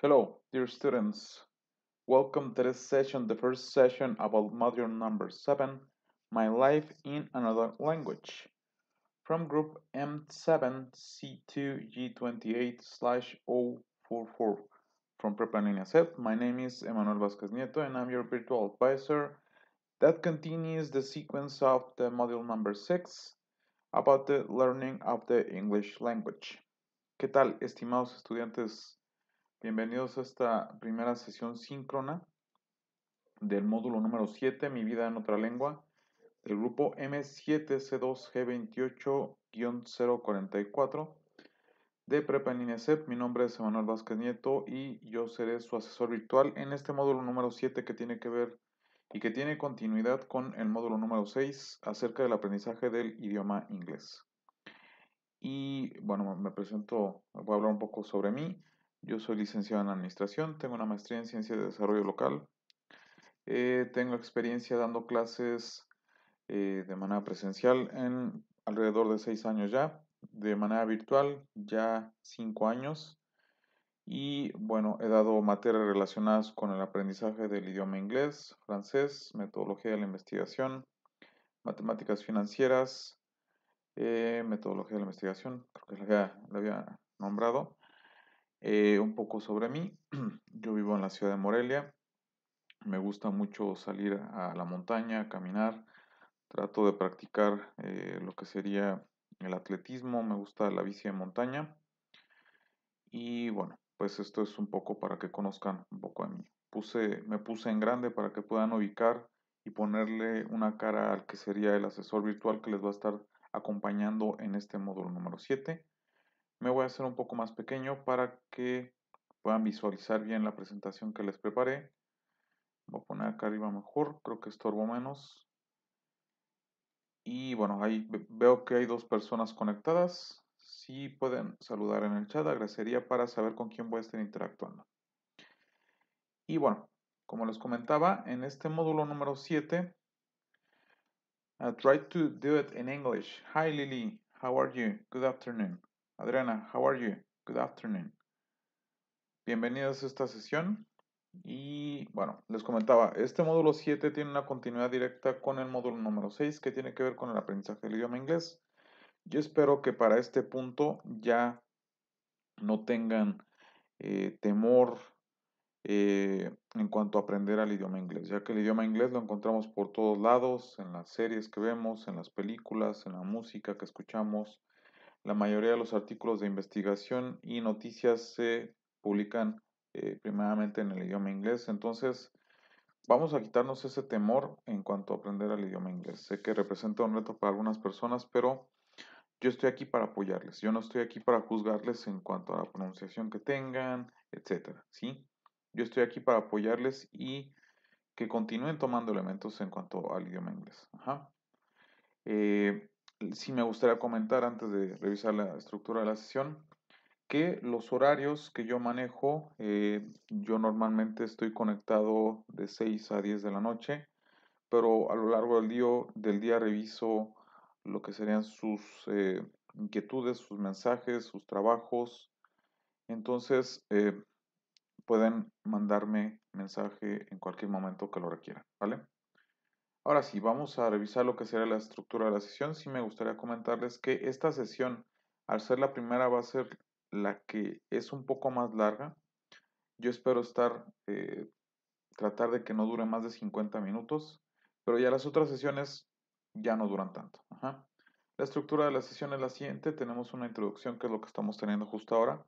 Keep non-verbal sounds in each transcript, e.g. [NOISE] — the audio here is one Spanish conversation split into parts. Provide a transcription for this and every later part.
Hello, dear students. Welcome to this session, the first session about module number 7, My Life in Another Language. From group M7C2G28-044 slash from Prepanina Set, my name is Emanuel Vasquez Nieto and I'm your virtual advisor. That continues the sequence of the module number 6 about the learning of the English language. ¿Qué tal, estimados estudiantes Bienvenidos a esta primera sesión síncrona del módulo número 7, Mi vida en otra lengua, del grupo M7C2G28-044 de Prepa en INESEP. Mi nombre es Emanuel Vázquez Nieto y yo seré su asesor virtual en este módulo número 7 que tiene que ver y que tiene continuidad con el módulo número 6 acerca del aprendizaje del idioma inglés. Y bueno, me presento, voy a hablar un poco sobre mí. Yo soy licenciado en Administración, tengo una maestría en Ciencia de Desarrollo Local. Eh, tengo experiencia dando clases eh, de manera presencial en alrededor de seis años ya, de manera virtual ya cinco años. Y bueno, he dado materias relacionadas con el aprendizaje del idioma inglés, francés, metodología de la investigación, matemáticas financieras, eh, metodología de la investigación, creo que la había nombrado eh, un poco sobre mí, [CLEARS THROAT] yo vivo en la ciudad de Morelia, me gusta mucho salir a la montaña, caminar, trato de practicar eh, lo que sería el atletismo, me gusta la bici de montaña y bueno, pues esto es un poco para que conozcan un poco a mí. Puse, me puse en grande para que puedan ubicar y ponerle una cara al que sería el asesor virtual que les va a estar acompañando en este módulo número 7 me voy a hacer un poco más pequeño para que puedan visualizar bien la presentación que les preparé. Voy a poner acá arriba mejor, creo que estorbo menos. Y bueno, ahí veo que hay dos personas conectadas. Si pueden saludar en el chat, agradecería para saber con quién voy a estar interactuando. Y bueno, como les comentaba, en este módulo número 7, I try to do it in English. Hi Lily, how are you? Good afternoon. Adriana, how are you? Good afternoon. Bienvenidos a esta sesión. Y bueno, les comentaba, este módulo 7 tiene una continuidad directa con el módulo número 6 que tiene que ver con el aprendizaje del idioma inglés. Yo espero que para este punto ya no tengan eh, temor eh, en cuanto a aprender al idioma inglés, ya que el idioma inglés lo encontramos por todos lados, en las series que vemos, en las películas, en la música que escuchamos, la mayoría de los artículos de investigación y noticias se publican eh, primeramente en el idioma inglés, entonces vamos a quitarnos ese temor en cuanto a aprender el idioma inglés. Sé que representa un reto para algunas personas, pero yo estoy aquí para apoyarles. Yo no estoy aquí para juzgarles en cuanto a la pronunciación que tengan, etc. ¿sí? Yo estoy aquí para apoyarles y que continúen tomando elementos en cuanto al idioma inglés. Ajá. Eh, si me gustaría comentar antes de revisar la estructura de la sesión que los horarios que yo manejo, eh, yo normalmente estoy conectado de 6 a 10 de la noche, pero a lo largo del día, del día reviso lo que serían sus eh, inquietudes, sus mensajes, sus trabajos. Entonces, eh, pueden mandarme mensaje en cualquier momento que lo requieran, ¿vale? Ahora sí, vamos a revisar lo que será la estructura de la sesión. Sí me gustaría comentarles que esta sesión, al ser la primera, va a ser la que es un poco más larga. Yo espero estar, eh, tratar de que no dure más de 50 minutos, pero ya las otras sesiones ya no duran tanto. La estructura de la sesión es la siguiente. Tenemos una introducción, que es lo que estamos teniendo justo ahora.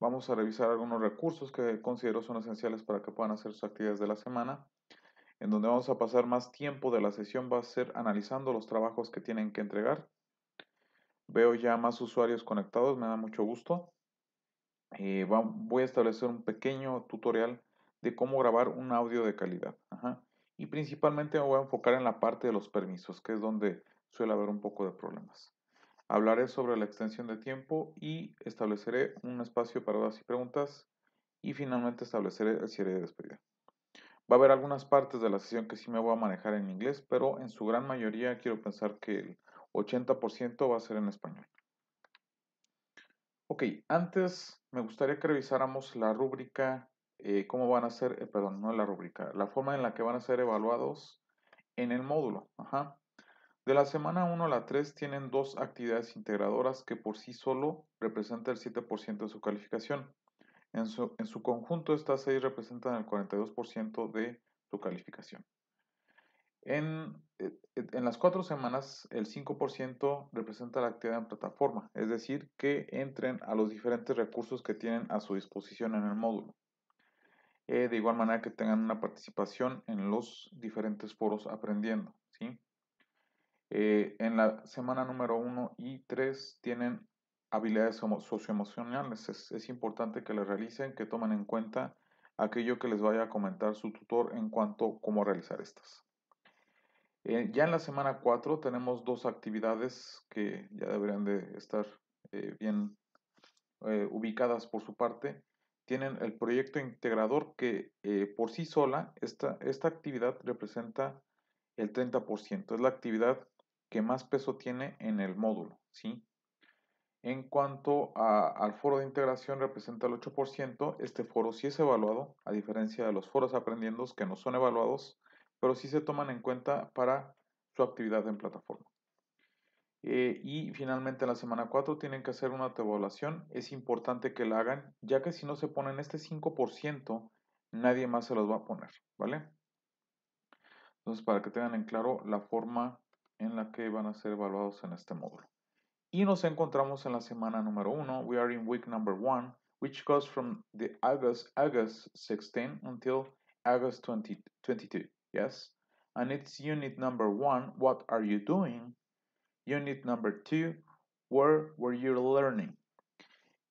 Vamos a revisar algunos recursos que considero son esenciales para que puedan hacer sus actividades de la semana en donde vamos a pasar más tiempo de la sesión va a ser analizando los trabajos que tienen que entregar. Veo ya más usuarios conectados, me da mucho gusto. Eh, voy a establecer un pequeño tutorial de cómo grabar un audio de calidad. Y principalmente me voy a enfocar en la parte de los permisos, que es donde suele haber un poco de problemas. Hablaré sobre la extensión de tiempo y estableceré un espacio para dudas y preguntas. Y finalmente estableceré el cierre de despedida. Va a haber algunas partes de la sesión que sí me voy a manejar en inglés, pero en su gran mayoría quiero pensar que el 80% va a ser en español. Ok, antes me gustaría que revisáramos la rúbrica, eh, cómo van a ser, eh, perdón, no la rúbrica, la forma en la que van a ser evaluados en el módulo. De la semana 1 a la 3 tienen dos actividades integradoras que por sí solo representan el 7% de su calificación. En su, conjunto, estas seis representan el 42% de su calificación. Eh, en, las cuatro semanas, el 5% representa la actividad en plataforma, es decir, que entren a los diferentes recursos que tienen a su disposición en el módulo. Eh, de igual manera que tengan una participación en los diferentes foros aprendiendo. ¿sí? Eh, en la semana número 1 y 3 tienen habilidades socioemocionales. Es, importante que las realicen, que tomen en cuenta aquello que les vaya a comentar su tutor en cuanto a cómo realizar estas. Eh, ya en la semana 4 tenemos dos actividades que ya deberían de estar eh, bien eh, ubicadas por su parte. Tienen el proyecto integrador que por sí sola, esta, esta actividad representa el 30%. Es la actividad que más peso tiene en el módulo, ¿sí? En cuanto al foro de integración representa el 8%, este foro sí es evaluado, a diferencia de los foros aprendiendo que no son evaluados, pero sí se toman en cuenta para su actividad en plataforma. Eh, y finalmente en la semana 4 tienen que hacer una autoevaluación. Es importante que la hagan, ya que si no se ponen este 5%, nadie más se los va a poner, ¿vale? Entonces, para que tengan en claro la forma en la que van a ser evaluados en este módulo. Y nos encontramos en la semana número uno We are in week number one which goes from the August August 16 until August 20, 22. Yes? And it's unit number one what are you doing? Unit number two where were you learning?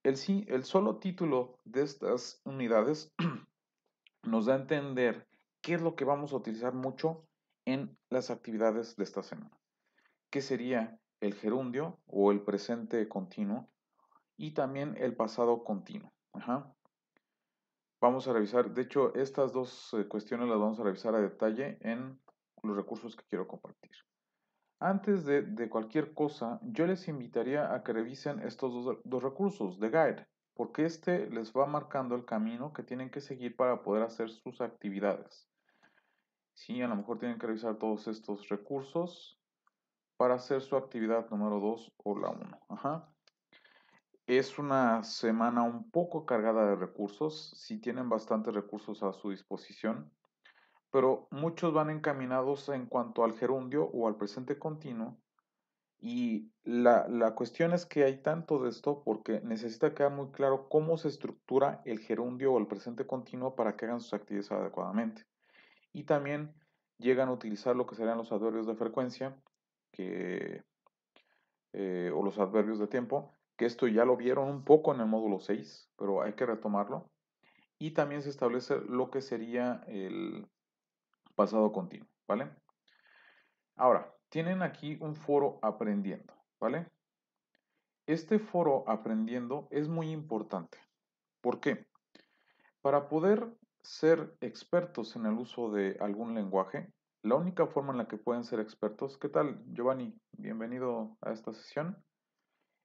El, el solo título de estas unidades [CLEARS THROAT] nos da a entender qué es lo que vamos a utilizar mucho en las actividades de esta semana. ¿Qué sería el gerundio o el presente continuo y también el pasado continuo. Vamos a revisar, de hecho, estas dos eh, cuestiones las vamos a revisar a detalle en los recursos que quiero compartir. Antes de, cualquier cosa, yo les invitaría a que revisen estos dos, dos recursos de Guide, porque este les va marcando el camino que tienen que seguir para poder hacer sus actividades. Sí, a lo mejor tienen que revisar todos estos recursos para hacer su actividad número 2 o la 1. Es una semana un poco cargada de recursos, si tienen bastantes recursos a su disposición, pero muchos van encaminados en cuanto al gerundio o al presente continuo. Y la, la cuestión es que hay tanto de esto porque necesita quedar muy claro cómo se estructura el gerundio o el presente continuo para que hagan sus actividades adecuadamente. Y también llegan a utilizar lo que serían los adverbios de frecuencia eh, o los adverbios de tiempo, que esto ya lo vieron un poco en el módulo 6, pero hay que retomarlo. Y también se establece lo que sería el pasado continuo, ¿vale? Ahora, tienen aquí un foro aprendiendo, ¿vale? Este foro aprendiendo es muy importante. ¿Por qué? Para poder ser expertos en el uso de algún lenguaje, la única forma en la que pueden ser expertos, ¿qué tal Giovanni? Bienvenido a esta sesión,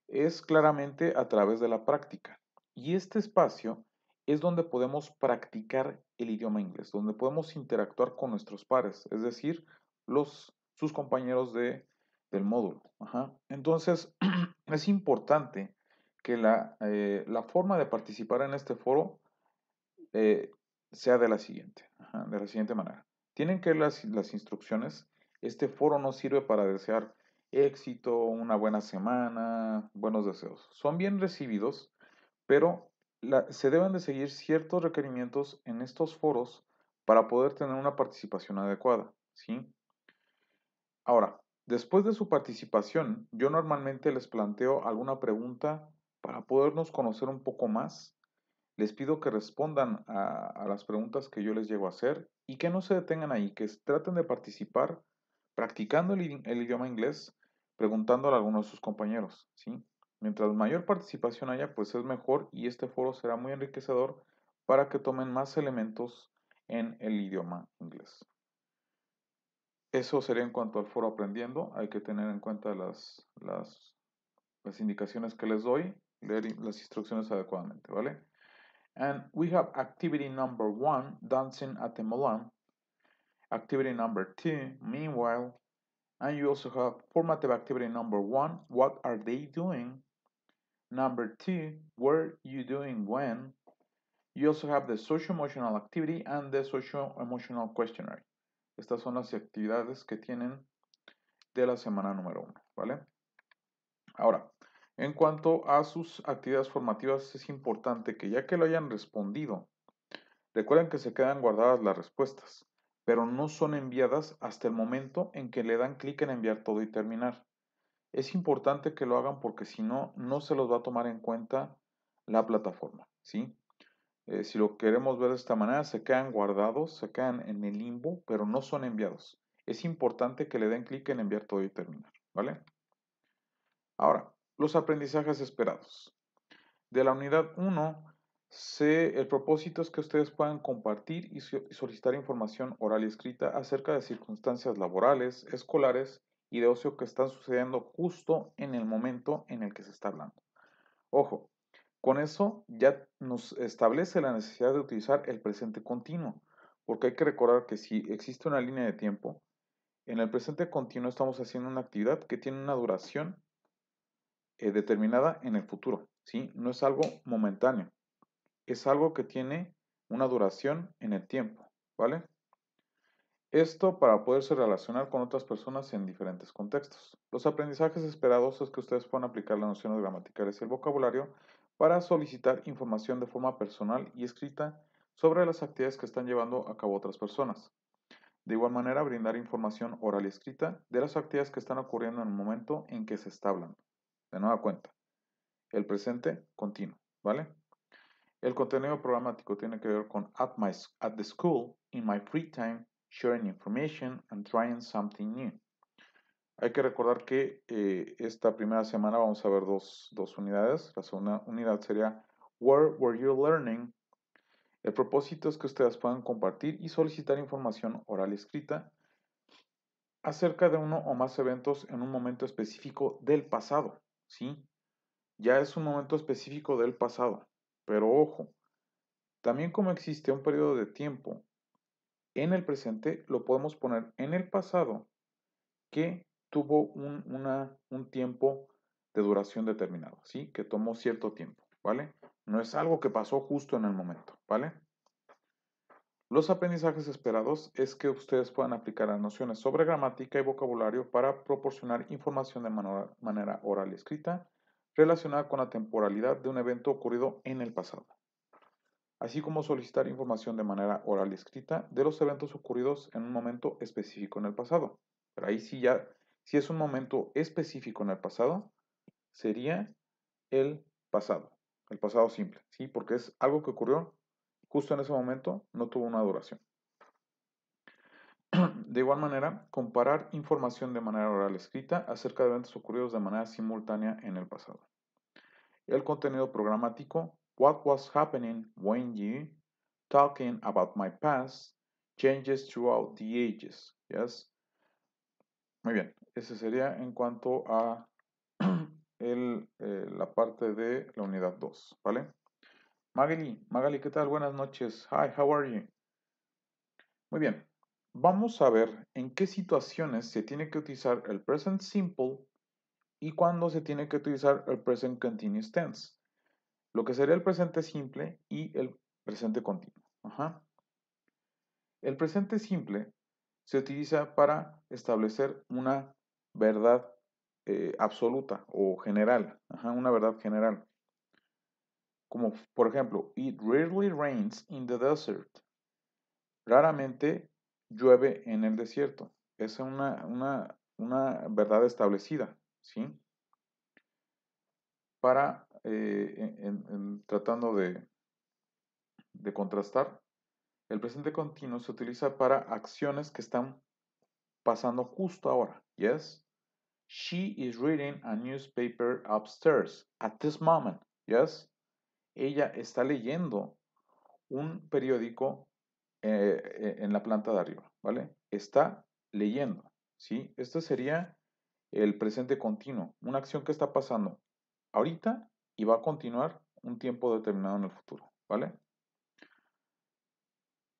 es claramente a través de la práctica. Y este espacio es donde podemos practicar el idioma inglés, donde podemos interactuar con nuestros pares, es decir, los, sus compañeros de, del módulo. Entonces, [CLEARS THROAT] es importante que eh, la, forma de participar en este foro eh, sea de la siguiente, de la siguiente manera. Tienen que las, las instrucciones. Este foro no sirve para desear éxito, una buena semana, buenos deseos. Son bien recibidos, pero se deben de seguir ciertos requerimientos en estos foros para poder tener una participación adecuada. ¿sí? Ahora, después de su participación, yo normalmente les planteo alguna pregunta para podernos conocer un poco más les pido que respondan a, las preguntas que yo les llego a hacer y que no se detengan ahí, que traten de participar practicando el, idioma inglés, preguntándole a algunos de sus compañeros. ¿sí? Mientras mayor participación haya, pues es mejor y este foro será muy enriquecedor para que tomen más elementos en el idioma inglés. Eso sería en cuanto al foro aprendiendo. Hay que tener en cuenta las, las, las indicaciones que les doy, leer las instrucciones adecuadamente, ¿vale? And we have activity number one, dancing at the Milan. Activity number two, meanwhile. And you also have formative activity number one, what are they doing? Number two, where you doing when? You also have the socio-emotional activity and the socio-emotional questionnaire. Estas son las actividades que tienen de la semana número uno, ¿vale? Ahora, En cuanto a sus actividades formativas, es importante que ya que lo hayan respondido, recuerden que se quedan guardadas las respuestas, pero no son enviadas hasta el momento en que le dan clic en enviar todo y terminar. Es importante que lo hagan porque si no, no se los va a tomar en cuenta la plataforma. Eh, si lo queremos ver de esta manera, se quedan guardados, se quedan en el limbo, pero no son enviados. Es importante que le den clic en enviar todo y terminar. ¿vale? Ahora, los aprendizajes esperados. De la unidad 1, el propósito es que ustedes puedan compartir y solicitar información oral y escrita acerca de circunstancias laborales, escolares y de ocio que están sucediendo justo en el momento en el que se está hablando. Ojo, con eso ya nos establece la necesidad de utilizar el presente continuo, porque hay que recordar que si existe una línea de tiempo, en el presente continuo estamos haciendo una actividad que tiene una duración eh, determinada en el futuro, ¿sí? No es algo momentáneo, es algo que tiene una duración en el tiempo, ¿vale? Esto para poderse relacionar con otras personas en diferentes contextos. Los aprendizajes esperados es que ustedes puedan aplicar las nociones gramaticales y el vocabulario para solicitar información de forma personal y escrita sobre las actividades que están llevando a cabo otras personas. De igual manera, brindar información oral y escrita de las actividades que están ocurriendo en el momento en que se está hablando de nueva cuenta, el presente continuo, ¿vale? El contenido programático tiene que ver con at, my, at the school, in my free time, sharing information and trying something new. Hay que recordar que eh, esta primera semana vamos a ver dos, dos unidades. La segunda unidad sería Where were you learning? El propósito es que ustedes puedan compartir y solicitar información oral escrita acerca de uno o más eventos en un momento específico del pasado. ¿sí? Ya es un momento específico del pasado, pero ojo, también como existe un periodo de tiempo en el presente, lo podemos poner en el pasado que tuvo un, tiempo de duración determinado, ¿sí? Que tomó cierto tiempo, ¿vale? No es algo que pasó justo en el momento, ¿vale? Los aprendizajes esperados es que ustedes puedan aplicar las nociones sobre gramática y vocabulario para proporcionar información de manera oral y escrita relacionada con la temporalidad de un evento ocurrido en el pasado, así como solicitar información de manera oral y escrita de los eventos ocurridos en un momento específico en el pasado. Pero ahí sí ya, si es un momento específico en el pasado, sería el pasado, el pasado simple, ¿sí? Porque es algo que ocurrió justo en ese momento no tuvo una duración. [CLEARS THROAT] De igual manera, comparar información de manera oral escrita acerca de eventos ocurridos de manera simultánea en el pasado. El contenido programático What was happening when you talking about my past changes throughout the ages. Yes. Muy bien, ese sería en cuanto a [CLEARS THROAT] eh, la parte de la unidad 2, ¿vale? Magali, Magali, ¿qué tal? Buenas noches. Hi, how are you? Muy bien, vamos a ver en qué situaciones se tiene que utilizar el present simple y cuándo se tiene que utilizar el present continuous tense. Lo que sería el presente simple y el presente continuo. El presente simple se utiliza para establecer una verdad eh, absoluta o general, una verdad general como por ejemplo, It rarely rains in the desert. Raramente llueve en el desierto. Es una, verdad establecida, ¿sí? Para, eh, e, tratando de, de contrastar, el presente continuo se utiliza para acciones que están pasando justo ahora. Yes. She is reading a newspaper upstairs at this moment. Yes ella está leyendo un periódico eh, eh, en la planta de arriba, ¿vale? Está leyendo, ¿sí? Este sería el presente continuo, una acción que está pasando ahorita y va a continuar un tiempo determinado en el futuro, ¿vale?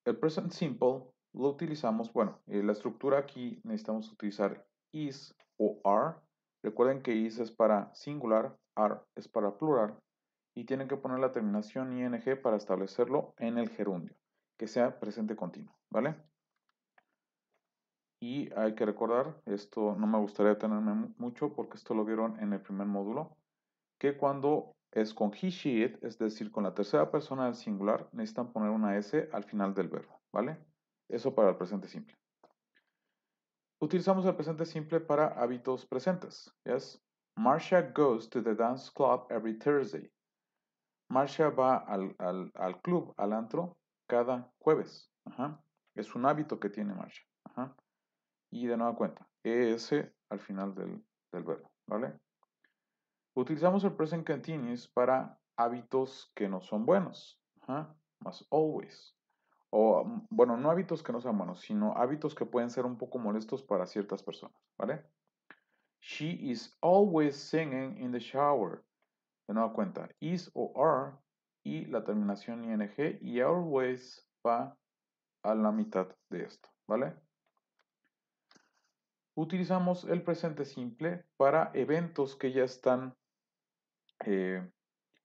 El present simple lo utilizamos, bueno, eh, la estructura aquí necesitamos utilizar is o are. Recuerden que is es para singular, are es para plural y tienen que poner la terminación ing para establecerlo en el gerundio, que sea presente continuo, ¿vale? Y hay que recordar, esto no me gustaría tenerme mucho porque esto lo vieron en el primer módulo, que cuando es con he, she, it, es decir, con la tercera persona del singular, necesitan poner una S al final del verbo, ¿vale? Eso para el presente simple. Utilizamos el presente simple para hábitos presentes. Yes. Marcia goes to the dance club every Thursday. Marsha va al, club, al antro, cada jueves. Es un hábito que tiene Marsha. Y de nueva cuenta, ES al final del, verbo, ¿vale? Utilizamos el present continuous para hábitos que no son buenos, más always. O, mm, bueno, no hábitos que no sean buenos, sino hábitos que pueden ser un poco molestos para ciertas personas, ¿vale? She is always singing in the shower. De nueva cuenta, is o are y la terminación ing y always va a la mitad de esto, ¿vale? Utilizamos el presente simple para eventos que ya están eh,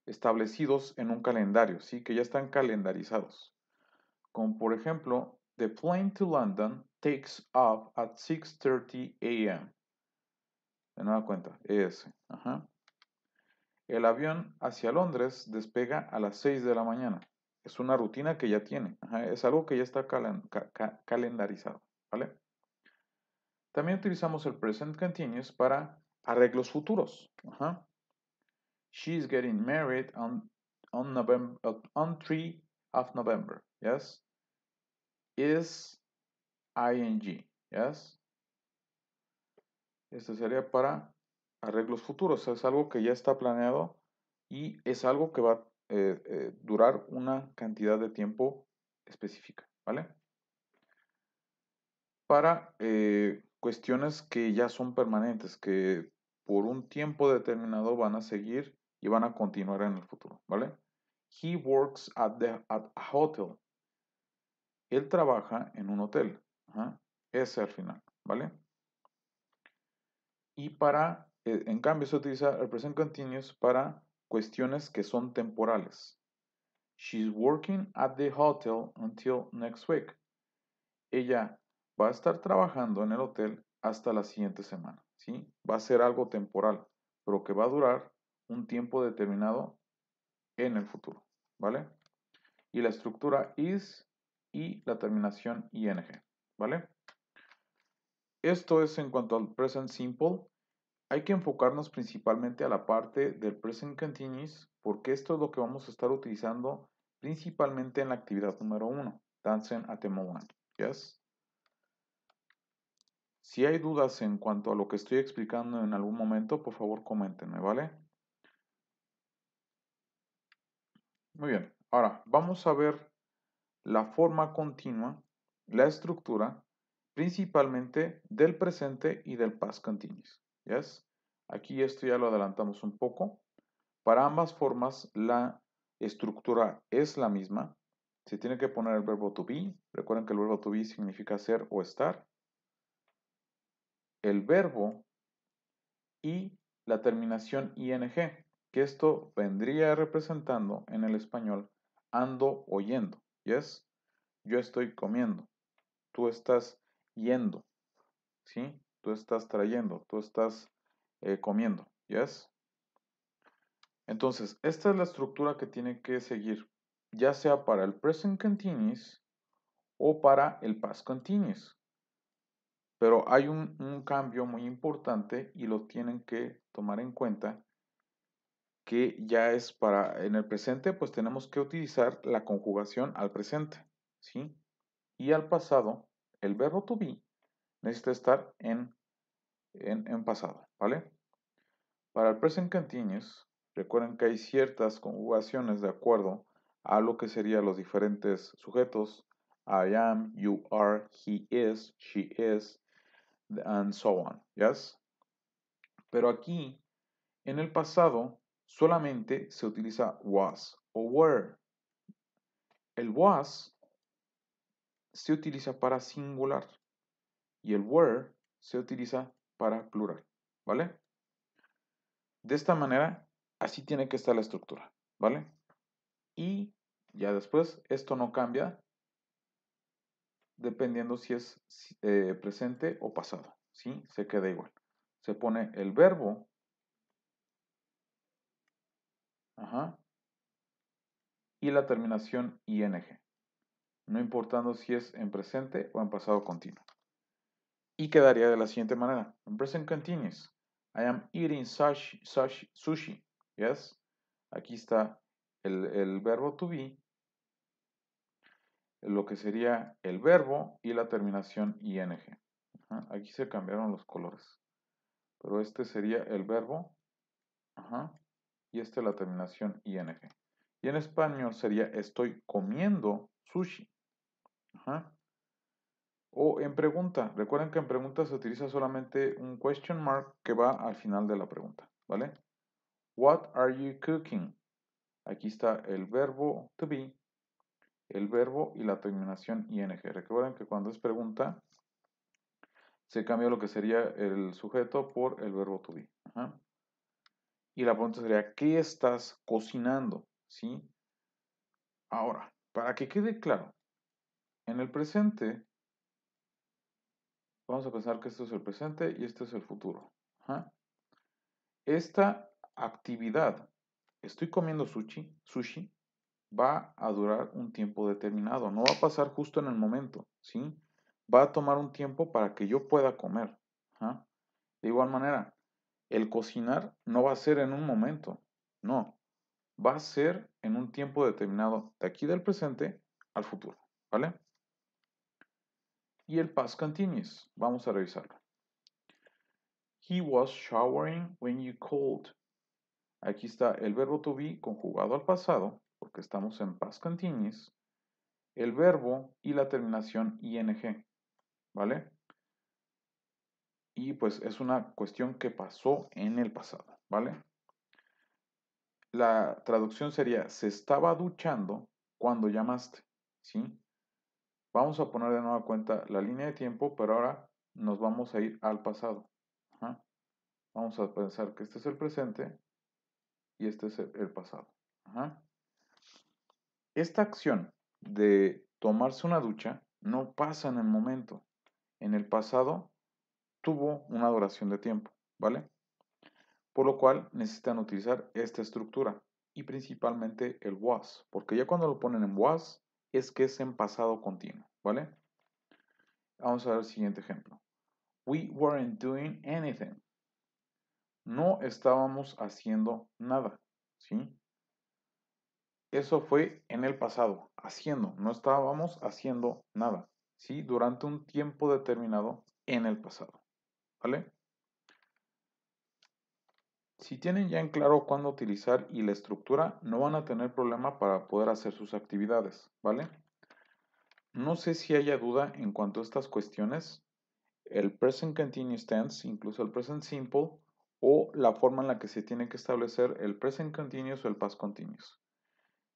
establecidos en un calendario, ¿sí? Que ya están calendarizados. Como por ejemplo, the plane to London takes off at 6.30 a.m. De nueva cuenta, ES. Ajá. El avión hacia Londres despega a las 6 de la mañana. Es una rutina que ya tiene. es algo que ya está calendarizado. ¿vale? También utilizamos el present continuous para arreglos futuros. She's getting married on, November, uh, 3 of November. Yes. Is ing. Yes. Este sería para arreglos futuros. Es algo que ya está planeado y es algo que va a eh, eh, durar una cantidad de tiempo específica, ¿vale? Para eh, cuestiones que ya son permanentes, que por un tiempo determinado van a seguir y van a continuar en el futuro, ¿vale? He works at, the, a hotel. Él trabaja en un hotel. Ajá. Ese al final, ¿vale? Y para eh, en cambio, se utiliza el present continuous para cuestiones que son temporales. She's working at the hotel until next week. Ella va a estar trabajando en el hotel hasta la siguiente semana. ¿sí? Va a ser algo temporal, pero que va a durar un tiempo determinado en el futuro. ¿Vale? Y la estructura is y la terminación ing. ¿Vale? Esto es en cuanto al present simple hay que enfocarnos principalmente a la parte del present continuous porque esto es lo que vamos a estar utilizando principalmente en la actividad número 1, dancing at the moment. Yes. Si hay dudas en cuanto a lo que estoy explicando en algún momento, por favor coméntenme, ¿vale? Muy bien, ahora vamos a ver la forma continua, la estructura, principalmente del presente y del past continuous. Yes. Aquí esto ya lo adelantamos un poco. Para ambas formas la estructura es la misma. Se tiene que poner el verbo to be. Recuerden que el verbo to be significa ser o estar. El verbo y la terminación ing, que esto vendría representando en el español ando oyendo. ¿Yes? Yo estoy comiendo. Tú estás yendo. ¿Sí? Tú estás trayendo. Tú estás eh, comiendo. ¿Yes? Entonces, esta es la estructura que tiene que seguir, ya sea para el present continuous o para el past continuous. Pero hay un, un cambio muy importante y lo tienen que tomar en cuenta que ya es para en el presente, pues tenemos que utilizar la conjugación al presente, ¿sí? Y al pasado, el verbo to be necesita estar en en, pasado, ¿vale? Para el present continuous, recuerden que hay ciertas conjugaciones de acuerdo a lo que serían los diferentes sujetos, I am, you are, he is, she is, and so on, ¿yes? Pero aquí, en el pasado, solamente se utiliza was o were. El was se utiliza para singular y el were se utiliza para plural, ¿vale? De esta manera, así tiene que estar la estructura, ¿vale? Y ya después, esto no cambia dependiendo si es eh, presente o pasado, ¿sí? Se queda igual. Se pone el verbo. y la terminación ing, no importando si es en presente o en pasado continuo y quedaría de la siguiente manera. En present continuous. I am eating sushi, Yes. Aquí está el, el verbo to be, lo que sería el verbo y la terminación ing. Aquí se cambiaron los colores. Pero este sería el verbo Ajá. y este la terminación ing. Y en español sería estoy comiendo sushi. Ajá o en pregunta. Recuerden que en pregunta se utiliza solamente un question mark que va al final de la pregunta, ¿vale? What are you cooking? Aquí está el verbo to be, el verbo y la terminación ing. Recuerden que cuando es pregunta se cambia lo que sería el sujeto por el verbo to be. Y la pregunta sería, ¿qué estás cocinando? ¿Sí? Ahora, para que quede claro, en el presente Vamos a pensar que esto es el presente y este es el futuro. Esta actividad, estoy comiendo sushi, sushi, va a durar un tiempo determinado. No va a pasar justo en el momento, ¿sí? Va a tomar un tiempo para que yo pueda comer. De igual manera, el cocinar no va a ser en un momento, no. Va a ser en un tiempo determinado, de aquí del presente al futuro, ¿vale? y el past continuous. Vamos a revisarlo. He was showering when you called. Aquí está el verbo to be conjugado al pasado, porque estamos en past continuous, el verbo y la terminación ing, ¿vale? Y pues es una cuestión que pasó en el pasado, ¿vale? La traducción sería, se estaba duchando cuando llamaste, ¿sí? Vamos a poner de nueva cuenta la línea de tiempo, pero ahora nos vamos a ir al pasado. Vamos a pensar que este es el presente y este es el pasado. Esta acción de tomarse una ducha no pasa en el momento. En el pasado tuvo una duración de tiempo, ¿vale? Por lo cual necesitan utilizar esta estructura y principalmente el was, porque ya cuando lo ponen en was, es que es en pasado continuo, ¿vale? Vamos a ver el siguiente ejemplo. We weren't doing anything. No estábamos haciendo nada, ¿sí? Eso fue en el pasado, haciendo, no estábamos haciendo nada, ¿sí? Durante un tiempo determinado en el pasado, ¿vale? Si tienen ya en claro cuándo utilizar y la estructura, no van a tener problema para poder hacer sus actividades, ¿vale? No sé si haya duda en cuanto a estas cuestiones, el present continuous tense, incluso el present simple, o la forma en la que se tiene que establecer el present continuous o el past continuous.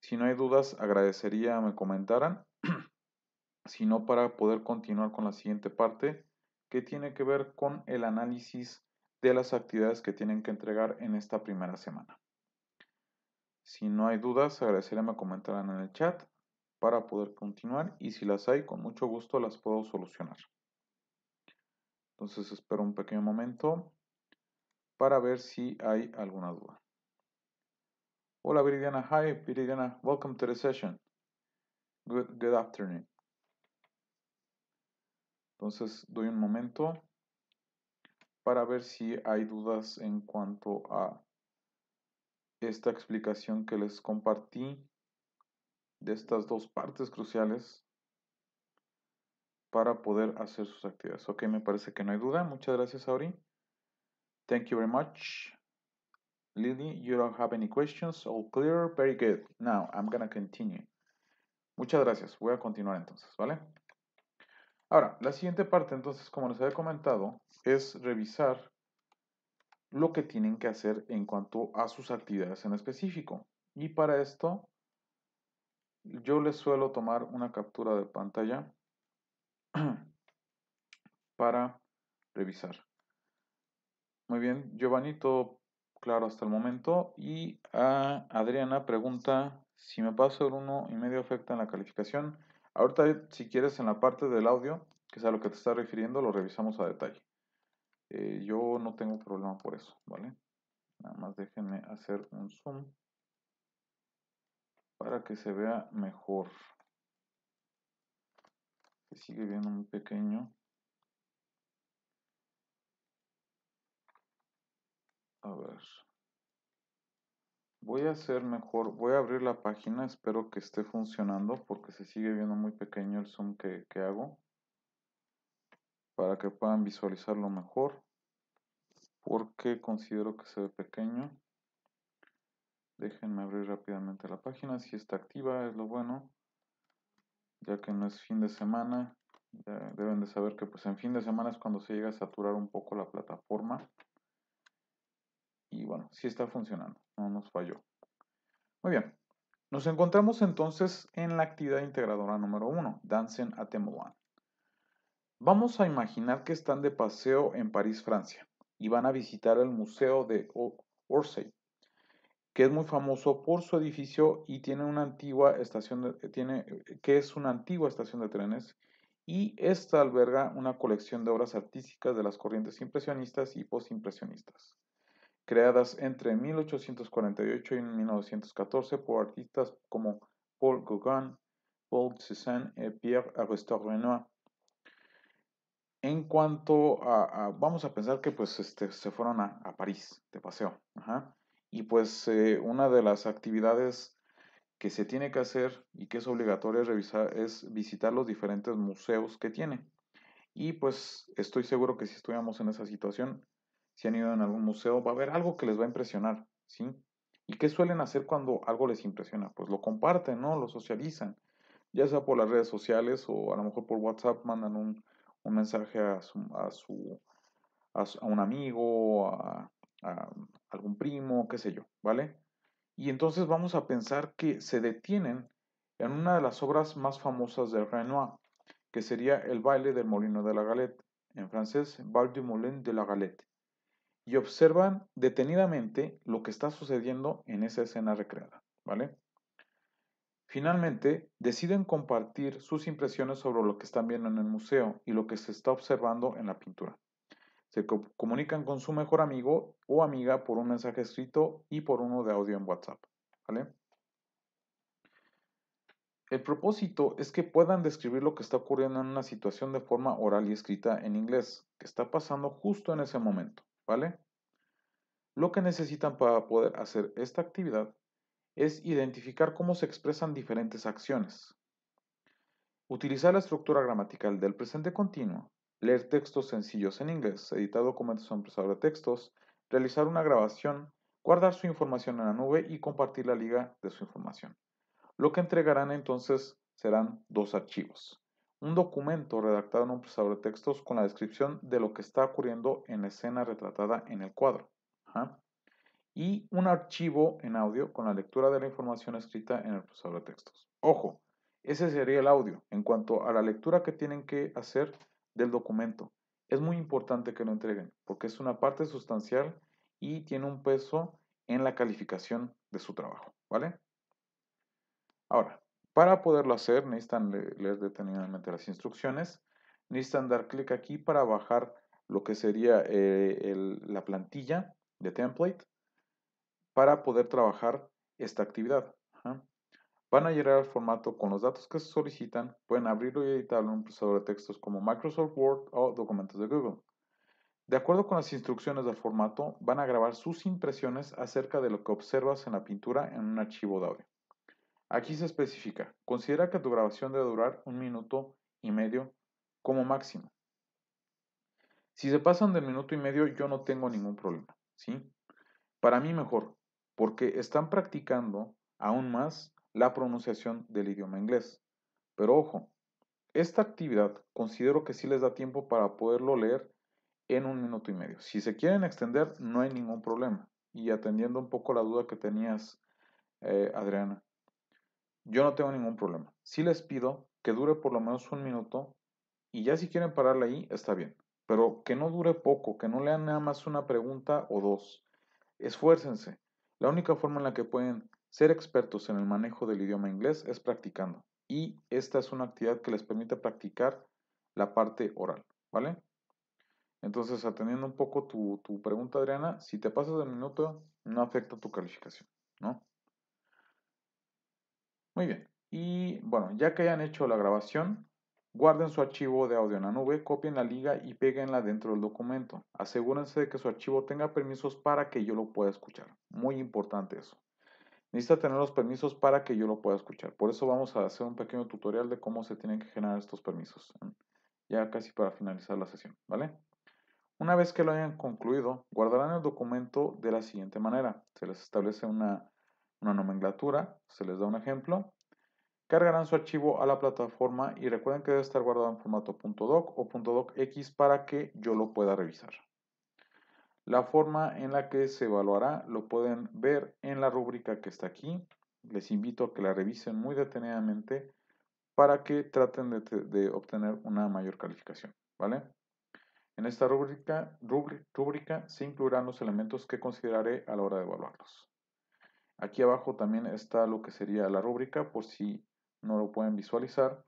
Si no hay dudas, agradecería me comentaran, [CLEARS THROAT] si no para poder continuar con la siguiente parte, que tiene que ver con el análisis de las actividades que tienen que entregar en esta primera semana. Si no hay dudas, agradeceré me comentaran en el chat para poder continuar y si las hay, con mucho gusto las puedo solucionar. Entonces espero un pequeño momento para ver si hay alguna duda. Hola Viridiana, hi Viridiana, welcome to the session. Good, good afternoon. Entonces doy un momento para ver si hay dudas en cuanto a esta explicación que les compartí de estas dos partes cruciales para poder hacer sus actividades. Ok, me parece que no hay duda. Muchas gracias, Auri. Thank you very much. Lily, you don't have any questions? All clear? Very good. Now, I'm to continue. Muchas gracias. Voy a continuar entonces, ¿vale? Ahora, la siguiente parte, entonces, como les había comentado, es revisar lo que tienen que hacer en cuanto a sus actividades en específico. Y para esto, yo les suelo tomar una captura de pantalla [CLEARS THROAT] para revisar. Muy bien, Giovanni, todo claro hasta el momento. Y a ah, Adriana pregunta si me paso el uno y medio afecta en la calificación. Ahorita, si quieres, en la parte del audio, que es a lo que te está refiriendo, lo revisamos a detalle. Eh, yo no tengo problema por eso, ¿vale? Nada más déjenme hacer un zoom para que se vea mejor. Se sigue viendo muy pequeño. A ver. Voy a hacer mejor, voy a abrir la página, espero que esté funcionando porque se sigue viendo muy pequeño el zoom que, hago para que puedan visualizarlo mejor porque considero que se ve pequeño. Déjenme abrir rápidamente la página, si está activa es lo bueno, ya que no es fin de semana, deben de saber que pues en fin de semana es cuando se llega a saturar un poco la plataforma. Y bueno, si está funcionando no nos falló. Muy bien, nos encontramos entonces en la actividad integradora número 1, Dancing at the Vamos a imaginar que están de paseo en París, Francia, y van a visitar el Museo de Orsay, que es muy famoso por su edificio y tiene una antigua estación que es una antigua estación de trenes y esta alberga una colección de obras artísticas de las corrientes impresionistas y postimpresionistas creadas entre 1848 y 1914 por artistas como Paul Gauguin, Paul Cézanne y Pierre Auguste Renoir. En cuanto a, vamos a pensar que pues este, se fueron a, a París de paseo. Ajá. Y pues eh, una de las actividades que se tiene que hacer y que es obligatoria revisar es visitar los diferentes museos que tiene. Y pues estoy seguro que si estuviéramos en esa situación, si han ido en algún museo, va a haber algo que les va a impresionar, ¿sí? ¿Y qué suelen hacer cuando algo les impresiona? Pues lo comparten, ¿no? Lo socializan, ya sea por las redes sociales o a lo mejor por WhatsApp mandan un, mensaje a su, a, su, a, un amigo, a, algún primo, qué sé yo, ¿vale? Y entonces vamos a pensar que se detienen en una de las obras más famosas de Renoir, que sería El baile del molino de la Galette, en francés, Bal du Moulin de la Galette y observan detenidamente lo que está sucediendo en esa escena recreada, ¿vale? Finalmente, deciden compartir sus impresiones sobre lo que están viendo en el museo y lo que se está observando en la pintura. Se comunican con su mejor amigo o amiga por un mensaje escrito y por uno de audio en WhatsApp, ¿vale? El propósito es que puedan describir lo que está ocurriendo en una situación de forma oral y escrita en inglés, que está pasando justo en ese momento. Lo que necesitan para poder hacer esta actividad es identificar cómo se expresan diferentes acciones. Utilizar la estructura gramatical del presente continuo, leer textos sencillos en inglés, editar documentos o procesador de textos, realizar una grabación, guardar su información en la nube y compartir la liga de su información. Lo que entregarán entonces serán dos archivos un documento redactado en un procesador de textos con la descripción de lo que está ocurriendo en la escena retratada en el cuadro. Y un archivo en audio con la lectura de la información escrita en el procesador de textos. Ojo, ese sería el audio. En cuanto a la lectura que tienen que hacer del documento, es muy importante que lo entreguen porque es una parte sustancial y tiene un peso en la calificación de su trabajo. ¿Vale? Ahora, para poderlo hacer necesitan leer detenidamente las instrucciones, necesitan dar clic aquí para bajar lo que sería eh, la plantilla de template para poder trabajar esta actividad. Van a llegar al formato con los datos que se solicitan, pueden abrirlo y editarlo en un procesador de textos como Microsoft Word o documentos de Google. De acuerdo con las instrucciones del formato, van a grabar sus impresiones acerca de lo que observas en la pintura en un archivo de audio. Aquí se especifica, considera que tu grabación debe durar un minuto y medio como máximo. Si se pasan del minuto y medio, yo no tengo ningún problema, ¿sí? Para mí mejor, porque están practicando aún más la pronunciación del idioma inglés. Pero ojo, esta actividad considero que sí les da tiempo para poderlo leer en un minuto y medio. Si se quieren extender, no hay ningún problema. Y atendiendo un poco la duda que tenías, eh, Adriana, yo no tengo ningún problema. si les pido que dure por lo menos un minuto y ya si quieren pararla ahí, está bien. Pero que no dure poco, que no lean nada más una pregunta o dos. Esfuércense. La única forma en la que pueden ser expertos en el manejo del idioma inglés es practicando. Y esta es una actividad que les permite practicar la parte oral, ¿vale? Entonces, atendiendo un poco tu, tu pregunta, Adriana, si te pasas del minuto, no afecta tu calificación, ¿no? Muy bien. Y bueno, ya que hayan hecho la grabación, guarden su archivo de audio en la nube, copien la liga y peguenla dentro del documento. Asegúrense de que su archivo tenga permisos para que yo lo pueda escuchar. Muy importante eso. Necesita tener los permisos para que yo lo pueda escuchar. Por eso vamos a hacer un pequeño tutorial de cómo se tienen que generar estos permisos. Mm, ya casi para finalizar la sesión, ¿vale? Una vez que lo hayan concluido, guardarán el documento de la siguiente manera. Se les establece una una nomenclatura, se les da un ejemplo, cargarán su archivo a la plataforma y recuerden que debe estar guardado en formato .doc o .docx para que yo lo pueda revisar. La forma en la que se evaluará lo pueden ver en la rúbrica que está aquí. Les invito a que la revisen muy detenidamente para que traten de, obtener una mayor calificación, ¿vale? En esta rúbrica se incluirán los elementos que consideraré a la hora de evaluarlos. Aquí abajo también está lo que sería la rúbrica por si no lo pueden visualizar.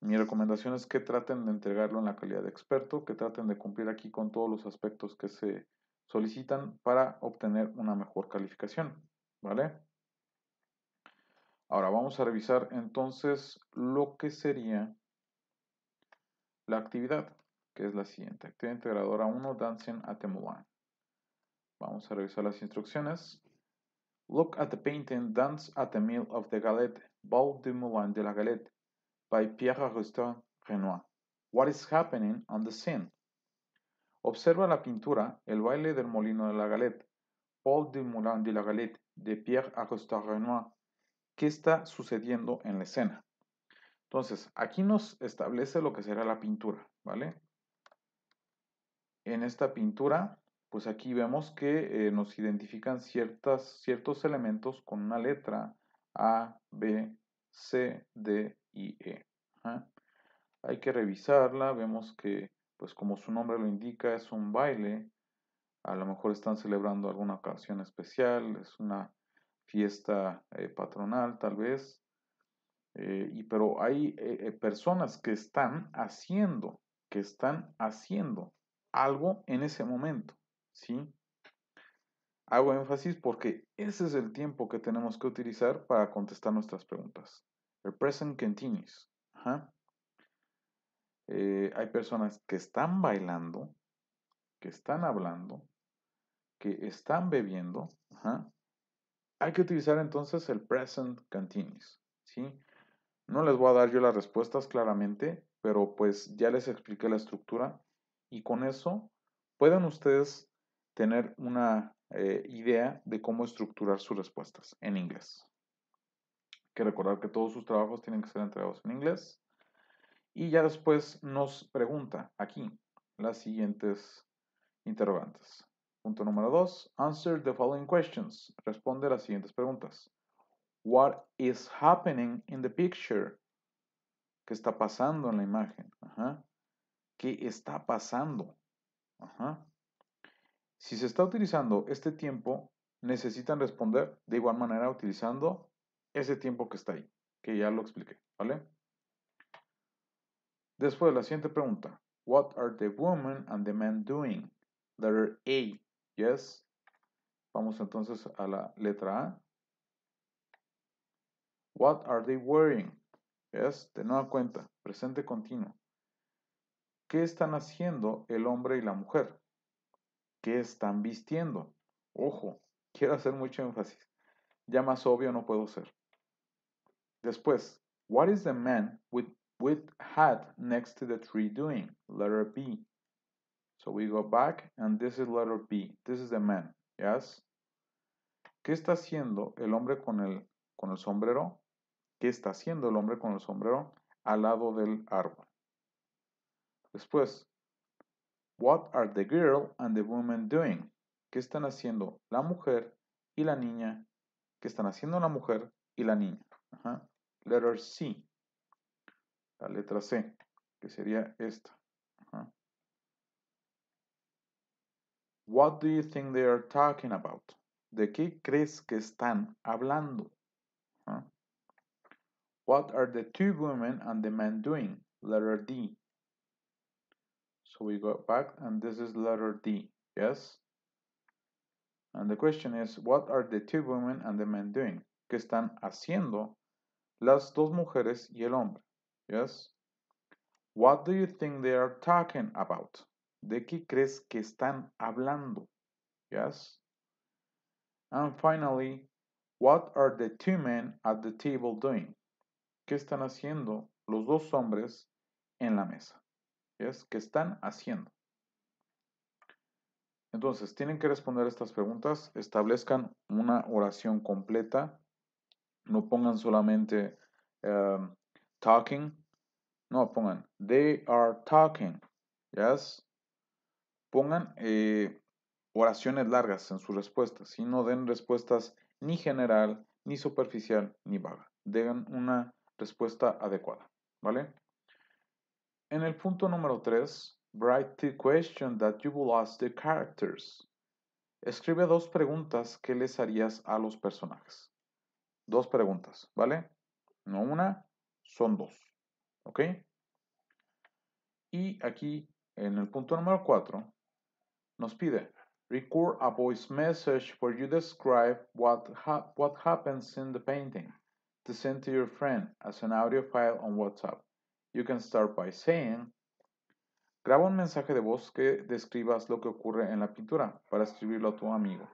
Mi recomendación es que traten de entregarlo en la calidad de experto, que traten de cumplir aquí con todos los aspectos que se solicitan para obtener una mejor calificación, ¿vale? Ahora vamos a revisar entonces lo que sería la actividad, que es la siguiente, actividad integradora 1, Dancing at the Vamos a revisar las instrucciones. Look at the painting Dance at the Mill of the Galette, Bal du Moulin de la Galette by Pierre-Augustin Renoir. What is happening on the scene? Observa la pintura El baile del molino de la Galette, Paul du Moulin de la Galette de Pierre-Augustin Renoir. ¿Qué está sucediendo en la escena? Entonces, aquí nos establece lo que será la pintura, ¿vale? En esta pintura pues aquí vemos que eh, nos identifican ciertas, ciertos elementos con una letra A, B, C, D y E. Hay que revisarla, vemos que, pues como su nombre lo indica, es un baile. A lo mejor están celebrando alguna ocasión especial, es una fiesta eh, patronal tal vez. Eh, y, pero hay personas que están haciendo, que están haciendo algo en ese momento. ¿sí? Hago énfasis porque ese es el tiempo que tenemos que utilizar para contestar nuestras preguntas. El present continuous. Ajá. Eh, hay personas que están bailando, que están hablando, que están bebiendo. Ajá. Hay que utilizar entonces el present continuous. ¿sí? No les voy a dar yo las respuestas claramente, pero pues ya les expliqué la estructura y con eso pueden ustedes tener una eh, idea de cómo estructurar sus respuestas en inglés. Hay que recordar que todos sus trabajos tienen que ser entregados en inglés. Y ya después nos pregunta aquí las siguientes interrogantes. Punto número 2. Answer the following questions. Responde las siguientes preguntas. What is happening in the picture? ¿Qué está pasando en la imagen? ¿Qué está pasando? Ajá. Si se está utilizando este tiempo, necesitan responder de igual manera utilizando ese tiempo que está ahí, que ya lo expliqué, ¿vale? Después, la siguiente pregunta. What are the woman and the man doing? Letter A. Yes. Vamos entonces a la letra A. What are they wearing? Yes. De nueva cuenta, presente continuo. ¿Qué están haciendo el hombre y la mujer? qué están vistiendo. Ojo, quiero hacer mucho énfasis. Ya más obvio no puedo ser. Después, what is the man with with hat next to the tree doing? Letter B. So we go back and this is letter B. This is the man. Yes. ¿Qué está haciendo el hombre con el con el sombrero? ¿Qué está haciendo el hombre con el sombrero al lado del árbol? Después, What are the girl and the woman doing? ¿Qué están haciendo la mujer y la niña? ¿Qué están haciendo la mujer y la niña? Ajá. Letter C. La letra C, que sería esta. What do you think they are talking about? ¿De qué crees que están hablando? What are the two women and the man doing? Letter D. So we go back and this is letter D, yes? And the question is, what are the two women and the men doing? ¿Qué están haciendo las dos mujeres y el hombre? Yes? What do you think they are talking about? ¿De qué crees que están hablando? Yes? And finally, what are the two men at the table doing? ¿Qué están haciendo los dos hombres en la mesa? es ¿Qué están haciendo? Entonces, tienen que responder estas preguntas, establezcan una oración completa, no pongan solamente em, talking, no, pongan they are talking, yes. Pongan eh, oraciones largas en sus respuestas y no den respuestas ni general, ni superficial, ni vaga. Den una respuesta adecuada, ¿vale? En el punto número 3, write the question that you will ask the characters. Escribe dos preguntas que les harías a los personajes. Dos preguntas, ¿vale? No una, son dos. ¿Ok? Y aquí, en el punto número 4, nos pide record a voice message where you describe what, what happens in the painting to send to your friend as an audio file on WhatsApp. You can start by saying, graba un mensaje de voz que describas lo que ocurre en la pintura para escribirlo a tu amigo.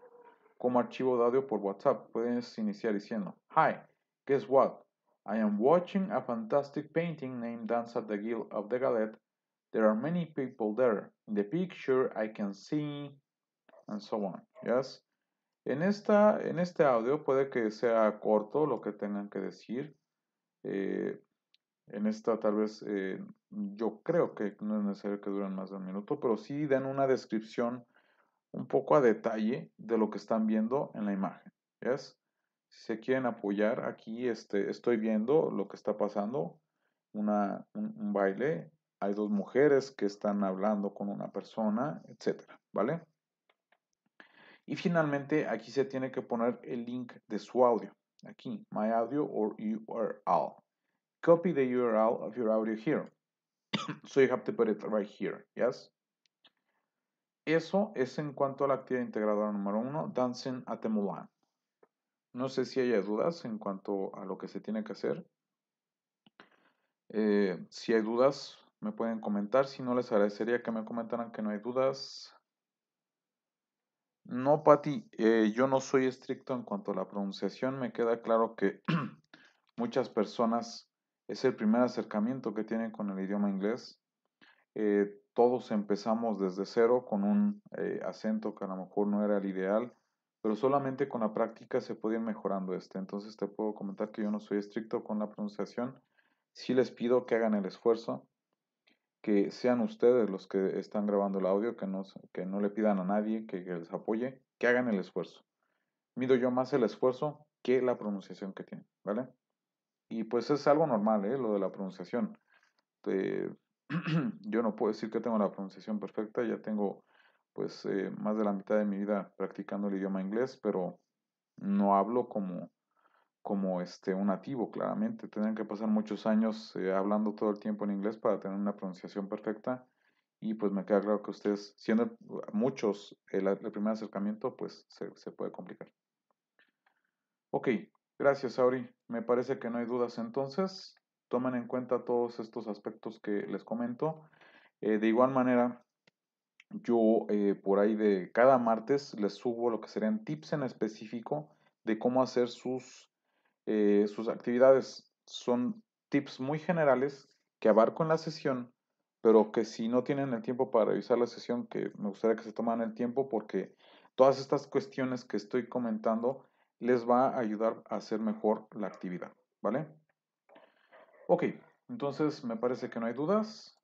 Como archivo de audio por WhatsApp, puedes iniciar diciendo, Hi, guess what? I am watching a fantastic painting named Dance at the Guild of the Galette. There are many people there. In the picture I can see and so on. Yes. En, esta, en este audio puede que sea corto lo que tengan que decir. Eh, en esta tal vez eh, yo creo que no es necesario que duren más de un minuto, pero sí den una descripción un poco a detalle de lo que están viendo en la imagen. Si se quieren apoyar, aquí este, estoy viendo lo que está pasando, un, baile, hay dos mujeres que están hablando con una persona, etc. ¿vale? Y finalmente aquí se tiene que poner el link de su audio, aquí, my audio or all copy the URL of your audio here. [CLEARS THROAT] so you have to put it right here, yes? Eso es en cuanto a la actividad integradora número uno, Dancing at the Mulan. No sé si hay dudas en cuanto a lo que se tiene que hacer. Eh, si hay dudas, me pueden comentar. Si no, les agradecería que me comentaran que no hay dudas. No, Patti, eh, yo no soy estricto en cuanto a la pronunciación. Me queda claro que [CLEARS THROAT] muchas personas es el primer acercamiento que tienen con el idioma inglés. Eh, todos empezamos desde cero con un eh, acento que a lo mejor no era el ideal, pero solamente con la práctica se puede ir mejorando este. Entonces te puedo comentar que yo no soy estricto con la pronunciación. Si les pido que hagan el esfuerzo, que sean ustedes los que están grabando el audio, que no, que no le pidan a nadie que, que les apoye, que hagan el esfuerzo. Mido yo más el esfuerzo que la pronunciación que tienen, ¿vale? Y pues es algo normal, eh, Lo de la pronunciación. [CLEARS THROAT] yo no puedo decir que tengo la pronunciación perfecta, ya tengo pues eh, más de la mitad de mi vida practicando el idioma inglés, pero no hablo como, como este, un nativo, claramente. Tendrían que pasar muchos años eh, hablando todo el tiempo en inglés para tener una pronunciación perfecta. Y pues me queda claro que ustedes, siendo muchos el, primer acercamiento, pues se, se puede complicar. Ok, Gracias, Auri. Me parece que no hay dudas entonces. Tomen en cuenta todos estos aspectos que les comento. Eh, de igual manera, yo eh, por ahí de cada martes les subo lo que serían tips en específico de cómo hacer sus, eh, sus actividades. Son tips muy generales que abarco en la sesión, pero que si no tienen el tiempo para revisar la sesión, que me gustaría que se tomaran el tiempo porque todas estas cuestiones que estoy comentando les va a ayudar a hacer mejor la actividad, ¿vale? Ok, entonces me parece que no hay dudas.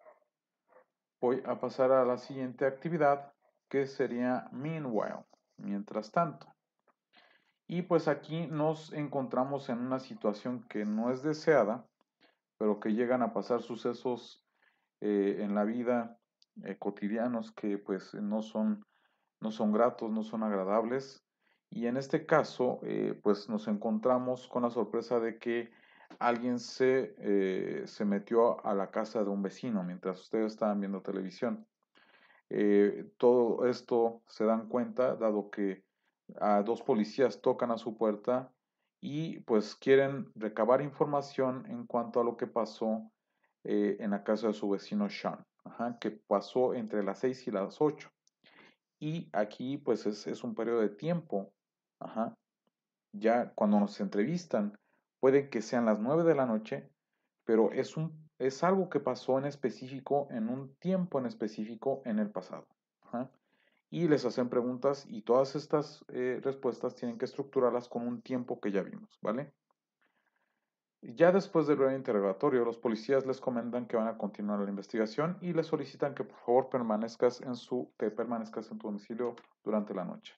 Voy a pasar a la siguiente actividad que sería meanwhile, mientras tanto. Y pues aquí nos encontramos en una situación que no es deseada, pero que llegan a pasar sucesos eh, en la vida eh, cotidianos que pues no son, no son gratos, no son agradables y en este caso, eh, pues nos encontramos con la sorpresa de que alguien se, eh, se, metió a la casa de un vecino mientras ustedes estaban viendo televisión. Eh, todo esto se dan cuenta dado que a dos policías tocan a su puerta y pues quieren recabar información en cuanto a lo que pasó en la casa de su vecino Sean, que pasó entre las 6 y las 8. Y aquí pues es, es un periodo de tiempo Ajá. Ya cuando nos entrevistan, pueden que sean las 9 de la noche, pero es, un, es algo que pasó en específico, en un tiempo en específico en el pasado. Y les hacen preguntas y todas estas eh, respuestas tienen que estructurarlas con un tiempo que ya vimos, ¿vale? Ya después del breve interrogatorio, los policías les comentan que van a continuar la investigación y les solicitan que por favor permanezcas en su, te permanezcas en tu domicilio durante la noche.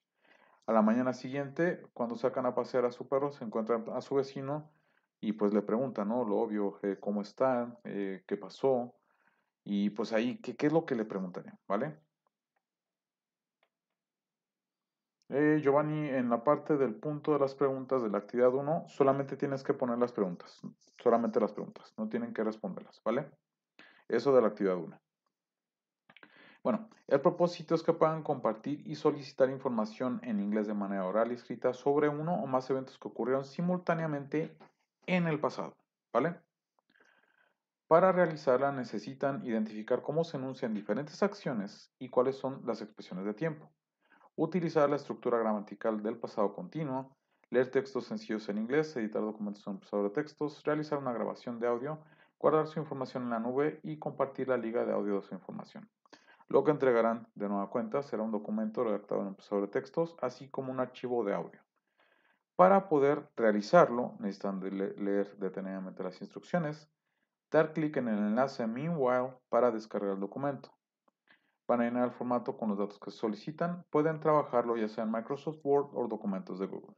A la mañana siguiente, cuando sacan a pasear a su perro, se encuentran a su vecino y pues le preguntan, ¿no? Lo obvio, eh, ¿cómo están? Eh, ¿Qué pasó? Y pues ahí, ¿qué, es lo que le preguntarían? ¿Vale? Eh, Giovanni, en la parte del punto de las preguntas de la actividad 1, solamente tienes que poner las preguntas, solamente las preguntas, no tienen que responderlas, ¿vale? Eso de la actividad 1. Bueno, el propósito es que puedan compartir y solicitar información en inglés de manera oral y escrita sobre uno o más eventos que ocurrieron simultáneamente en el pasado, ¿vale? Para realizarla necesitan identificar cómo se enuncian diferentes acciones y cuáles son las expresiones de tiempo, utilizar la estructura gramatical del pasado continuo, leer textos sencillos en inglés, editar documentos en un procesador de textos, realizar una grabación de audio, guardar su información en la nube y compartir la liga de audio de su información. Lo que entregarán de nueva cuenta será un documento redactado en un procesador de textos, así como un archivo de audio. Para poder realizarlo, necesitan leer detenidamente las instrucciones, dar clic en el enlace Meanwhile para descargar el documento. Van a llenar el formato con los datos que solicitan, pueden trabajarlo ya sea en Microsoft Word o documentos de Google.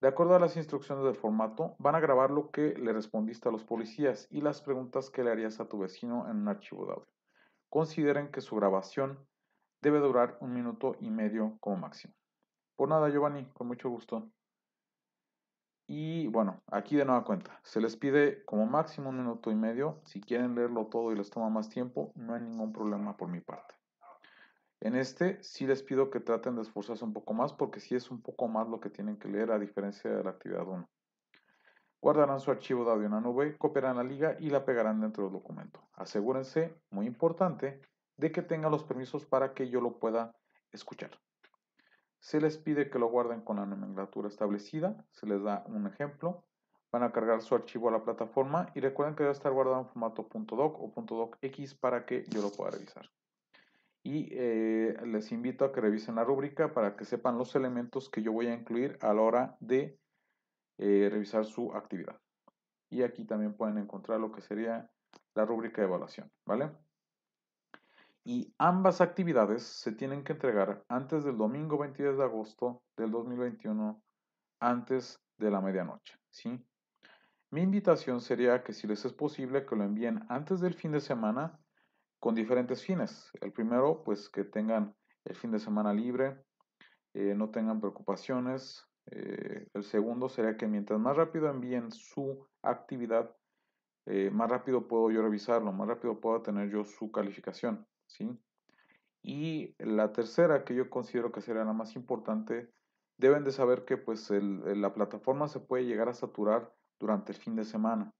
De acuerdo a las instrucciones del formato, van a grabar lo que le respondiste a los policías y las preguntas que le harías a tu vecino en un archivo de audio consideren que su grabación debe durar un minuto y medio como máximo. Por nada, Giovanni, con mucho gusto. Y bueno, aquí de nueva cuenta, se les pide como máximo un minuto y medio. Si quieren leerlo todo y les toma más tiempo, no hay ningún problema por mi parte. En este sí les pido que traten de esforzarse un poco más porque sí es un poco más lo que tienen que leer a diferencia de la actividad 1. Guardarán su archivo de audio en la nube, copiarán la liga y la pegarán dentro del documento. Asegúrense, muy importante, de que tenga los permisos para que yo lo pueda escuchar. Se les pide que lo guarden con la nomenclatura establecida, se les da un ejemplo. Van a cargar su archivo a la plataforma y recuerden que debe estar guardado en formato .doc o .docx para que yo lo pueda revisar. Y eh, les invito a que revisen la rúbrica para que sepan los elementos que yo voy a incluir a la hora de eh, revisar su actividad. Y aquí también pueden encontrar lo que sería la rúbrica de evaluación, ¿vale? Y ambas actividades se tienen que entregar antes del domingo 22 de agosto del 2021, antes de la medianoche, ¿sí? Mi invitación sería que si les es posible que lo envíen antes del fin de semana con diferentes fines. El primero, pues que tengan el fin de semana libre, eh, no tengan preocupaciones, eh, el segundo sería que mientras más rápido envíen su actividad, eh, más rápido puedo yo revisarlo, más rápido puedo tener yo su calificación. ¿sí? Y la tercera, que yo considero que sería la más importante, deben de saber que pues, la plataforma se puede llegar a saturar durante el fin de semana.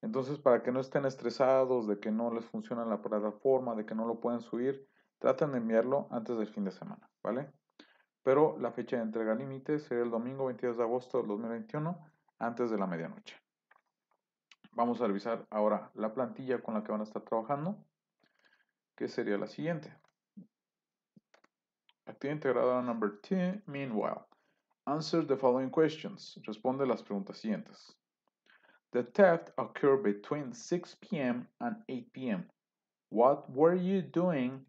Entonces, para que no estén estresados de que no les funciona la plataforma, de que no lo pueden subir, traten de enviarlo antes del fin de semana, ¿vale? pero la fecha de entrega límite será el domingo 22 de agosto de 2021 antes de la medianoche. Vamos a revisar ahora la plantilla con la que van a estar trabajando, que sería la siguiente. Actividad integradora number 2. Meanwhile, answer the following questions. Responde las preguntas siguientes. The theft occurred between 6 p.m. and 8 p.m. What were you doing?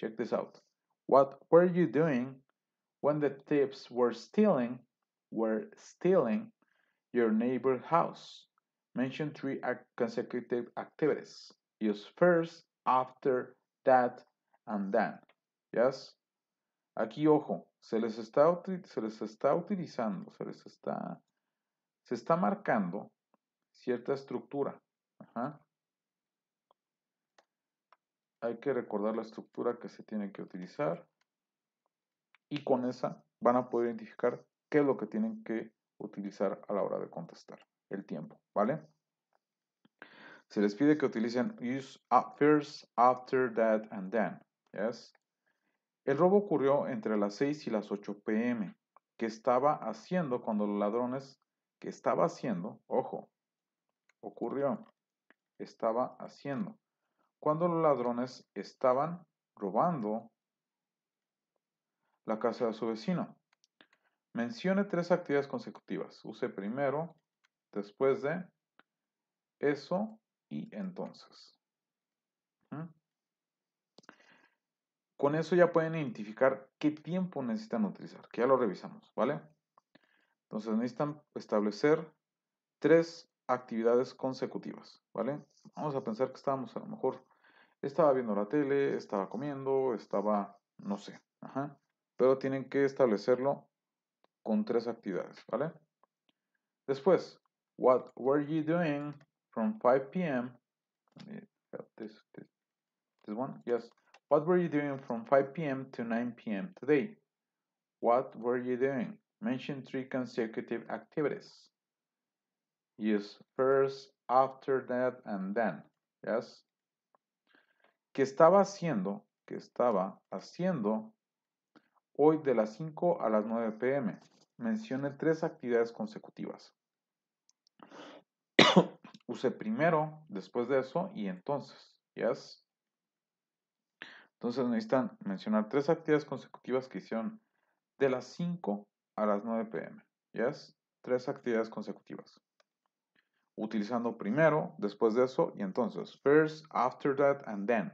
Check this out. What were you doing when the thieves were stealing, were stealing your neighbor's house. Mention three consecutive activities. Use first, after, that, and then. Yes? Aquí, ojo, se les está, se les está utilizando, se les está, se está marcando cierta estructura. Hay que recordar la estructura que se tiene que utilizar y con esa van a poder identificar qué es lo que tienen que utilizar a la hora de contestar el tiempo, ¿vale? Se les pide que utilicen use first, after, that, and then. Yes. El robo ocurrió entre las 6 y las 8 pm. ¿Qué estaba haciendo cuando los ladrones ¿Qué estaba haciendo, ojo, ocurrió, estaba haciendo, cuando los ladrones estaban robando la casa de su vecino. Mencione tres actividades consecutivas. Use primero, después de, eso y entonces. ¿Mm? Con eso ya pueden identificar qué tiempo necesitan utilizar, que ya lo revisamos, ¿vale? Entonces necesitan establecer tres actividades consecutivas, ¿vale? Vamos a pensar que estábamos a lo mejor, estaba viendo la tele, estaba comiendo, estaba, no sé, pero tienen que establecerlo con tres actividades, ¿vale? Después, what were you doing from 5 p.m. This, this, this one, yes. What were you doing from 5 p.m. to 9 p.m. today? What were you doing? Mention three consecutive activities. Use first, after that, and then. Yes. ¿Qué estaba haciendo? ¿Qué estaba haciendo hoy de las 5 a las 9 pm. Mencione tres actividades consecutivas. [COUGHS] Use primero, después de eso y entonces. ¿Yes? Entonces necesitan mencionar tres actividades consecutivas que hicieron de las 5 a las 9 pm. ¿Yes? Tres actividades consecutivas. Utilizando primero, después de eso y entonces. First, after that and then.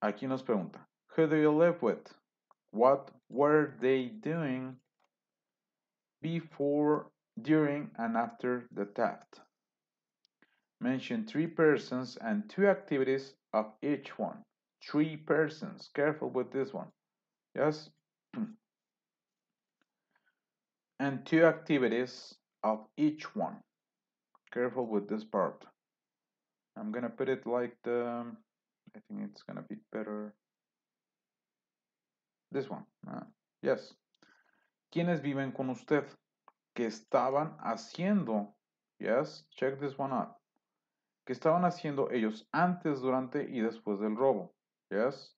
Aquí nos pregunta, Who do you live with? What were they doing before, during, and after the theft? Mention three persons and two activities of each one. Three persons. Careful with this one. Yes? [CLEARS THROAT] and two activities of each one. Careful with this part. I'm gonna put it like the. I think it's gonna be better. This one. Ah, yes. ¿Quiénes viven con usted? ¿Qué estaban haciendo? Yes, check this one out. ¿Qué estaban haciendo ellos antes, durante y después del robo? Yes.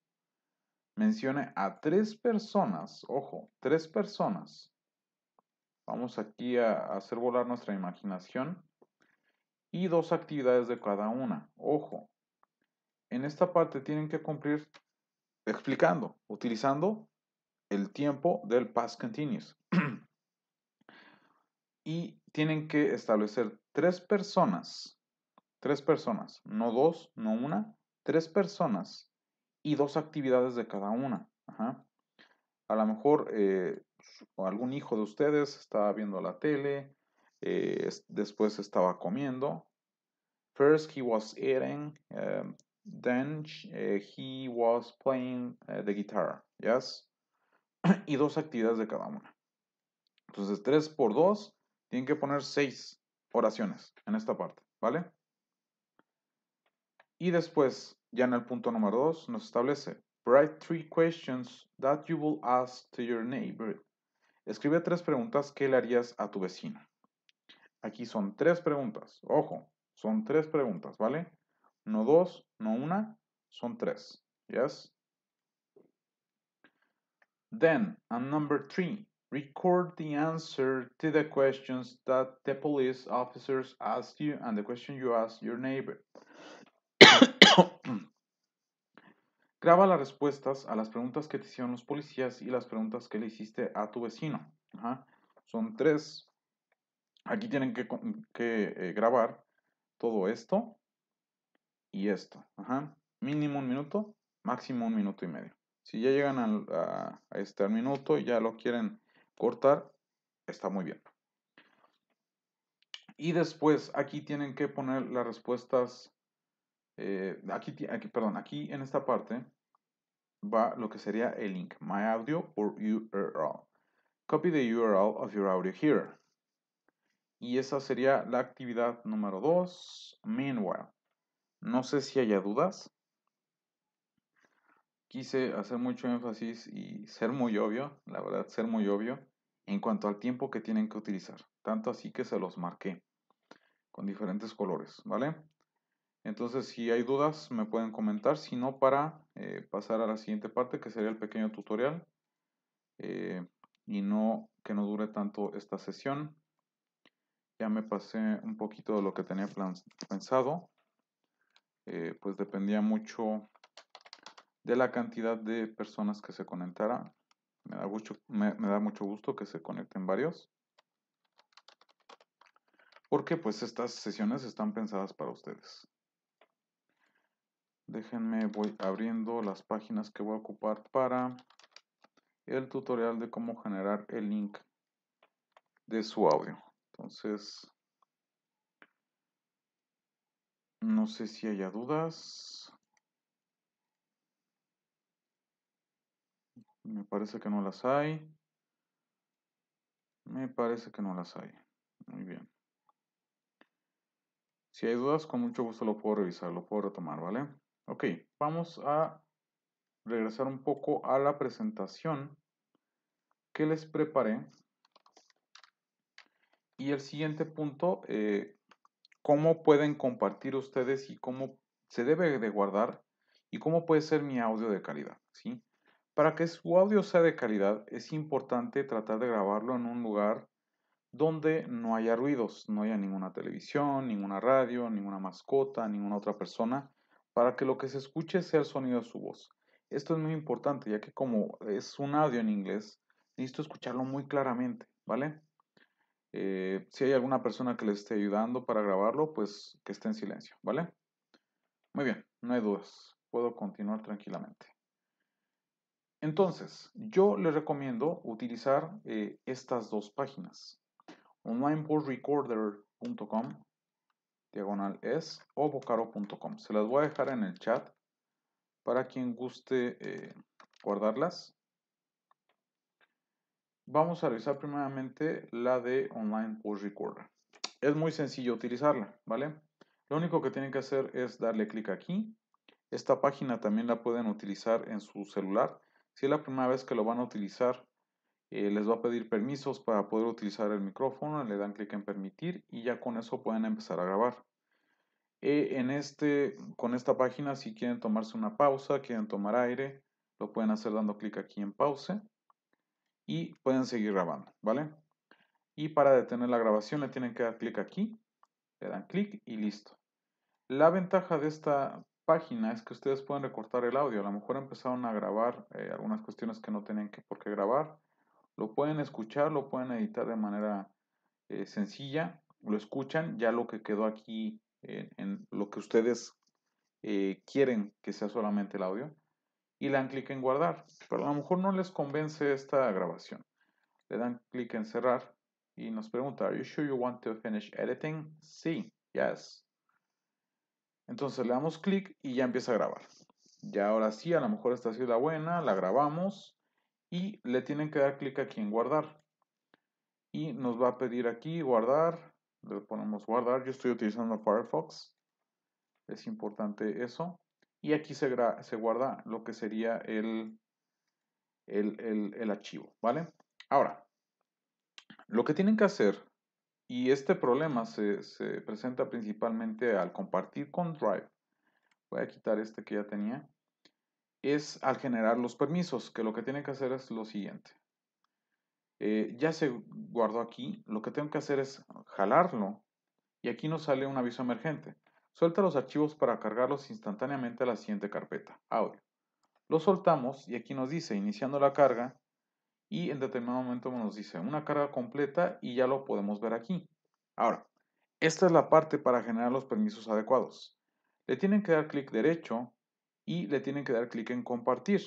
Mencione a tres personas, ojo, tres personas. Vamos aquí a hacer volar nuestra imaginación. Y dos actividades de cada una, ojo. En esta parte tienen que cumplir explicando, utilizando el tiempo del past continuous. [CLEARS THROAT] y tienen que establecer tres personas, tres personas, no dos, no una, tres personas y dos actividades de cada una. A lo mejor eh, algún hijo de ustedes estaba viendo la tele, eh, después estaba comiendo. First he was eating, eh, then eh, he was playing eh, the guitar, yes. [CLEARS THROAT] y dos actividades de cada una. Entonces, tres por dos. tienen que poner seis oraciones en esta parte, ¿vale? Y después, ya en el punto número 2, nos establece, write three questions that you will ask to your neighbor. Escribe tres preguntas que le harías a tu vecino. Aquí son tres preguntas, ojo, son tres preguntas, ¿vale? No dos, no una, son tres. Yes? Then, and number three, record the answer to the questions that the police officers asked you and the question you asked your neighbor. [COUGHS] Graba las respuestas a las preguntas que te hicieron los policías y las preguntas que le hiciste a tu vecino. Son tres. Aquí tienen que, eh, grabar todo esto y esto. Mínimo un minuto, máximo un minuto y medio. Si ya llegan al, a, este minuto y ya lo quieren cortar, está muy bien. Y después aquí tienen que poner las respuestas. Eh, aquí, aquí, perdón, aquí en esta parte va lo que sería el link, my audio or URL. Copy the URL of your audio here. Y esa sería la actividad número 2. Meanwhile, no sé si haya dudas. Quise hacer mucho énfasis y ser muy obvio, la verdad, ser muy obvio en cuanto al tiempo que tienen que utilizar. Tanto así que se los marqué con diferentes colores, ¿vale? Entonces, si hay dudas, me pueden comentar. Si no, para eh, pasar a la siguiente parte, que sería el pequeño tutorial. Eh, y no que no dure tanto esta sesión. Ya me pasé un poquito de lo que tenía pensado. Eh, pues dependía mucho de la cantidad de personas que se conectara. Me da mucho, me da mucho gusto que se conecten varios. Porque pues estas sesiones están pensadas para ustedes. Déjenme, voy abriendo las páginas que voy a ocupar para el tutorial de cómo generar el link de su audio. Entonces, no sé si haya dudas. Me parece que no las hay. Me parece que no las hay. Muy bien. Si hay dudas, con mucho gusto lo puedo revisar, lo puedo retomar, ¿vale? Ok, vamos a regresar un poco a la presentación que les preparé. Y el siguiente punto eh, cómo pueden compartir ustedes y cómo se debe de guardar y cómo puede ser mi audio de calidad. ¿sí? Para que su audio sea de calidad es importante tratar de grabarlo en un lugar donde no haya ruidos, no haya ninguna televisión, ninguna radio, ninguna mascota, ninguna otra persona, para que lo que se escuche sea el sonido de su voz. Esto es muy importante ya que como es un audio en inglés, necesito escucharlo muy claramente, ¿vale? Eh, si hay alguna persona que les esté ayudando para grabarlo, pues que esté en silencio, ¿vale? Muy bien, no hay dudas. Puedo continuar tranquilamente. Entonces, yo les recomiendo utilizar eh, estas dos páginas. onlineboardrecorder.com diagonal es o vocaro.com. Se las voy a dejar en el chat para quien guste eh, guardarlas vamos a revisar primeramente la de Online Post Recorder. Es muy sencillo utilizarla, ¿vale? Lo único que tienen que hacer es darle clic aquí. Esta página también la pueden utilizar en su celular. Si es la primera vez que lo van a utilizar, eh, les va a pedir permisos para poder utilizar el micrófono. Le dan clic en permitir y ya con eso pueden empezar a grabar. Eh, en este, con esta página, si quieren tomarse una pausa, quieren tomar aire, lo pueden hacer dando clic aquí en pause y pueden seguir grabando, ¿vale? Y para detener la grabación le tienen que dar clic aquí, le dan clic y listo. La ventaja de esta página es que ustedes pueden recortar el audio, a lo mejor empezaron a grabar eh, algunas cuestiones que no tenían que, por qué grabar, lo pueden escuchar, lo pueden editar de manera eh, sencilla, lo escuchan, ya lo que quedó aquí en, lo que ustedes eh, quieren que sea solamente el audio, y le dan clic en guardar. Pero a lo mejor no les convence esta grabación. Le dan clic en cerrar y nos pregunta, ¿Are you sure you want to finish editing? Sí, yes. Entonces le damos clic y ya empieza a grabar. Ya ahora sí, a lo mejor esta ha sido la buena, la grabamos y le tienen que dar clic aquí en guardar. Y nos va a pedir aquí guardar, le ponemos guardar, yo estoy utilizando Firefox, es importante eso y aquí se, guarda lo que sería el, el, archivo, ¿vale? Ahora, lo que tienen que hacer, y este problema se, presenta principalmente al compartir con Drive, voy a quitar este que ya tenía, es al generar los permisos, que lo que tienen que hacer es lo siguiente. Eh, ya se guardó aquí, lo que tengo que hacer es jalarlo y aquí nos sale un aviso emergente. Suelta los archivos para cargarlos instantáneamente a la siguiente carpeta, audio. Lo soltamos y aquí nos dice iniciando la carga y en determinado momento nos dice una carga completa y ya lo podemos ver aquí. Ahora, esta es la parte para generar los permisos adecuados. Le tienen que dar clic derecho y le tienen que dar clic en compartir.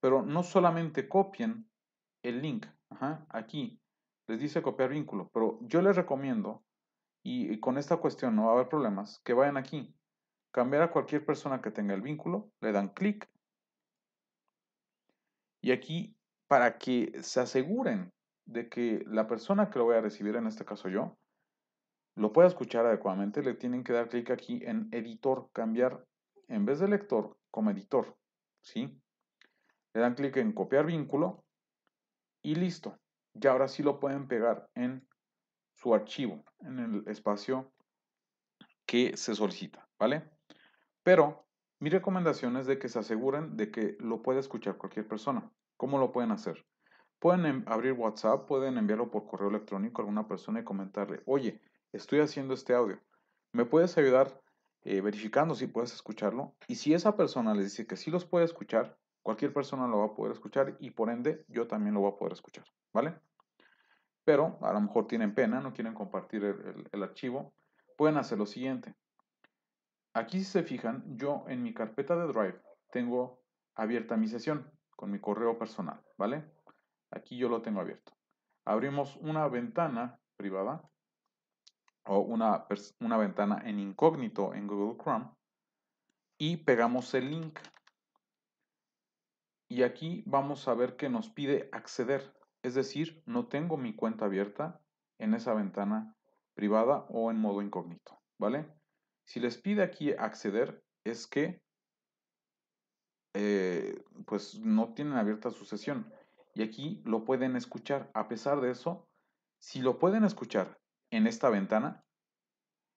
Pero no solamente copien el link, aquí les dice copiar vínculo, pero yo les recomiendo y, con esta cuestión no va a haber problemas, que vayan aquí, cambiar a cualquier persona que tenga el vínculo, le dan clic y aquí para que se aseguren de que la persona que lo voy a recibir, en este caso yo, lo pueda escuchar adecuadamente, le tienen que dar clic aquí en editor, cambiar en vez de lector como editor, ¿sí? Le dan clic en copiar vínculo y listo. Y ahora sí lo pueden pegar en archivo en el espacio que se solicita, ¿vale? Pero mi recomendación es de que se aseguren de que lo pueda escuchar cualquier persona. ¿Cómo lo pueden hacer? Pueden abrir WhatsApp, pueden enviarlo por correo electrónico a alguna persona y comentarle, oye, estoy haciendo este audio, ¿me puedes ayudar eh, verificando si puedes escucharlo? Y si esa persona les dice que sí los puede escuchar, cualquier persona lo va a poder escuchar y por ende yo también lo voy a poder escuchar, ¿vale? pero a lo mejor tienen pena, no quieren compartir el, archivo, pueden hacer lo siguiente. Aquí si se fijan, yo en mi carpeta de Drive tengo abierta mi sesión con mi correo personal, ¿vale? Aquí yo lo tengo abierto. Abrimos una ventana privada o una, una ventana en incógnito en Google Chrome y pegamos el link. Y aquí vamos a ver que nos pide acceder. Es decir, no tengo mi cuenta abierta en esa ventana privada o en modo incógnito, ¿vale? Si les pide aquí acceder, es que eh, pues no tienen abierta su sesión. Y aquí lo pueden escuchar. A pesar de eso, si lo pueden escuchar en esta ventana,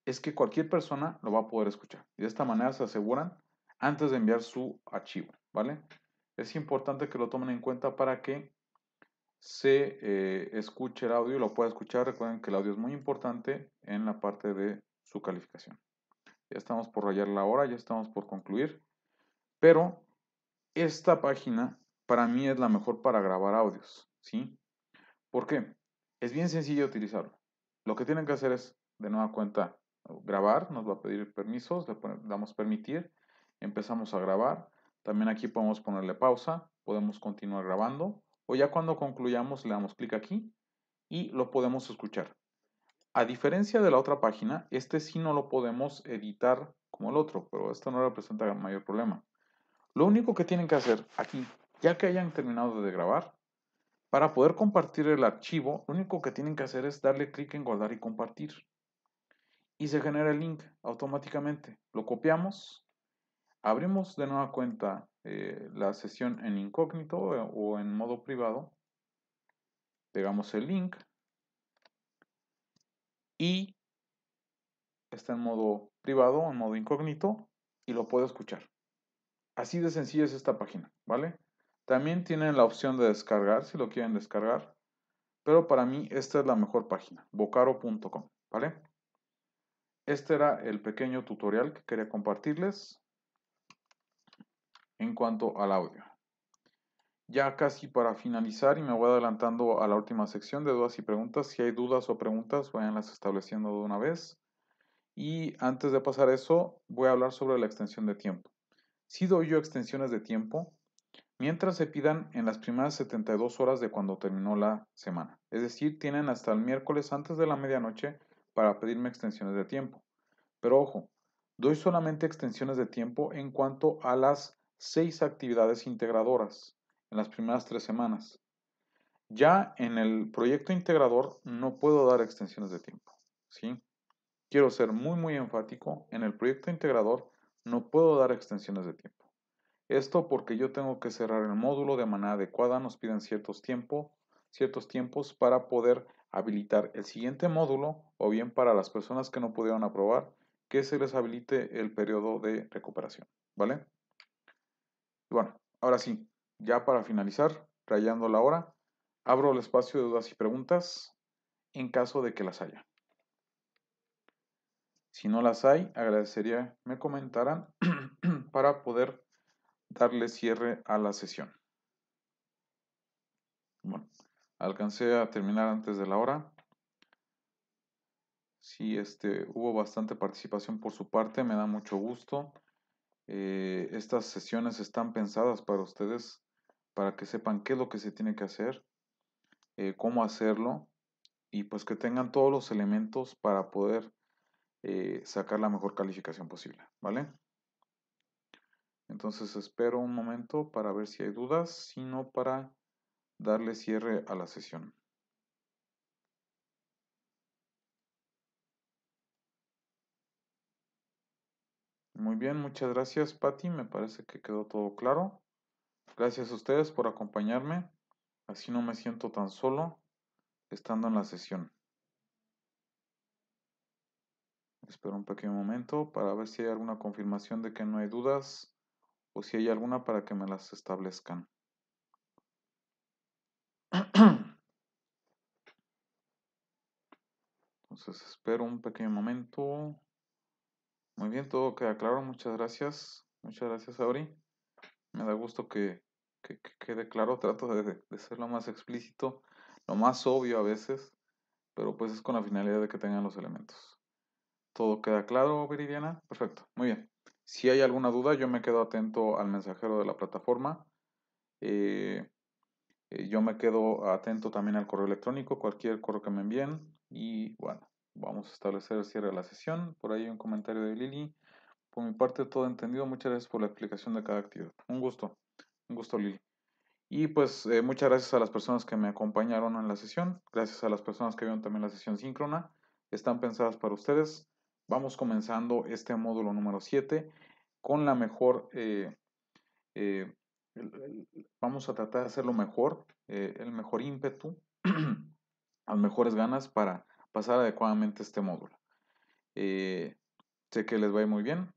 es que cualquier persona lo va a poder escuchar. de esta manera se aseguran antes de enviar su archivo, ¿vale? Es importante que lo tomen en cuenta para que se eh, escuche el audio, lo pueda escuchar. Recuerden que el audio es muy importante en la parte de su calificación. Ya estamos por rayar la hora, ya estamos por concluir. Pero esta página para mí es la mejor para grabar audios, ¿sí? ¿Por qué? Es bien sencillo utilizarlo. Lo que tienen que hacer es, de nueva cuenta, grabar, nos va a pedir permisos, le damos permitir, empezamos a grabar. También aquí podemos ponerle pausa, podemos continuar grabando o ya cuando concluyamos le damos clic aquí y lo podemos escuchar. A diferencia de la otra página, este sí no lo podemos editar como el otro, pero esto no representa mayor problema. Lo único que tienen que hacer aquí, ya que hayan terminado de grabar, para poder compartir el archivo, lo único que tienen que hacer es darle clic en guardar y compartir. Y se genera el link automáticamente. Lo copiamos, abrimos de nueva cuenta eh, la sesión en incógnito eh, o en modo privado. Pegamos el link y está en modo privado, en modo incógnito y lo puedo escuchar. Así de sencilla es esta página, ¿vale? También tienen la opción de descargar si lo quieren descargar, pero para mí esta es la mejor página, vocaro.com ¿vale? Este era el pequeño tutorial que quería compartirles en cuanto al audio. Ya casi para finalizar y me voy adelantando a la última sección de dudas y preguntas. Si hay dudas o preguntas, las estableciendo de una vez. Y antes de pasar eso, voy a hablar sobre la extensión de tiempo. Si doy yo extensiones de tiempo, mientras se pidan en las primeras 72 horas de cuando terminó la semana. Es decir, tienen hasta el miércoles antes de la medianoche para pedirme extensiones de tiempo. Pero ojo, doy solamente extensiones de tiempo en cuanto a las seis actividades integradoras en las primeras tres semanas. Ya en el proyecto integrador no puedo dar extensiones de tiempo. ¿sí? Quiero ser muy, muy enfático. En el proyecto integrador no puedo dar extensiones de tiempo. Esto porque yo tengo que cerrar el módulo de manera adecuada. Nos piden ciertos, tiempo, ciertos tiempos para poder habilitar el siguiente módulo o bien para las personas que no pudieron aprobar que se les habilite el periodo de recuperación. ¿Vale? Y bueno, ahora sí, ya para finalizar, rayando la hora, abro el espacio de dudas y preguntas en caso de que las haya. Si no las hay, agradecería me comentaran [CLEARS THROAT] para poder darle cierre a la sesión. Bueno, alcancé a terminar antes de la hora. Sí, este, hubo bastante participación por su parte, me da mucho gusto. Eh, estas sesiones están pensadas para ustedes, para que sepan qué es lo que se tiene que hacer, eh, cómo hacerlo y pues que tengan todos los elementos para poder eh, sacar la mejor calificación posible, ¿vale? Entonces espero un momento para ver si hay dudas, sino para darle cierre a la sesión. Muy bien, muchas gracias Patti, me parece que quedó todo claro. Gracias a ustedes por acompañarme, así no me siento tan solo estando en la sesión. Espero un pequeño momento para ver si hay alguna confirmación de que no hay dudas o si hay alguna para que me las establezcan. Entonces espero un pequeño momento. Muy bien, todo queda claro. Muchas gracias. Muchas gracias, Auri. Me da gusto que, quede claro. Trato de, ser lo más explícito, lo más obvio a veces, pero pues es con la finalidad de que tengan los elementos. ¿Todo queda claro, Viridiana? Perfecto. Muy bien. Si hay alguna duda, yo me quedo atento al mensajero de la plataforma. Eh, eh, yo me quedo atento también al correo electrónico, cualquier correo que me envíen. Y bueno, Vamos a establecer el cierre de la sesión. Por ahí un comentario de Lili. Por mi parte, todo entendido. Muchas gracias por la explicación de cada actividad. Un gusto. Un gusto, Lili. Y pues eh, muchas gracias a las personas que me acompañaron en la sesión. Gracias a las personas que vieron también la sesión síncrona. Están pensadas para ustedes. Vamos comenzando este módulo número 7 con la mejor... Eh, eh, vamos a tratar de hacerlo mejor, el mejor ímpetu, [CLEARS THROAT] las mejores ganas para pasar adecuadamente este módulo. Eh, sé que les va muy bien.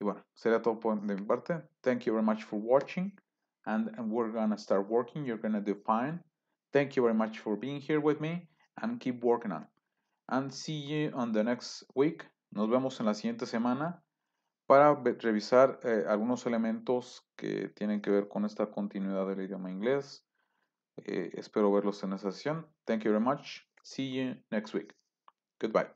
Y bueno, sería todo por mi parte. Thank you very much for watching. And, we're we're gonna start working. You're gonna do fine. Thank you very much for being here with me. And keep working on. And see you on the next week. Nos vemos en la siguiente semana para revisar eh, algunos elementos que tienen que ver con esta continuidad del idioma inglés. Eh, espero verlos en esa sesión. Thank you very much. See you next week. Goodbye.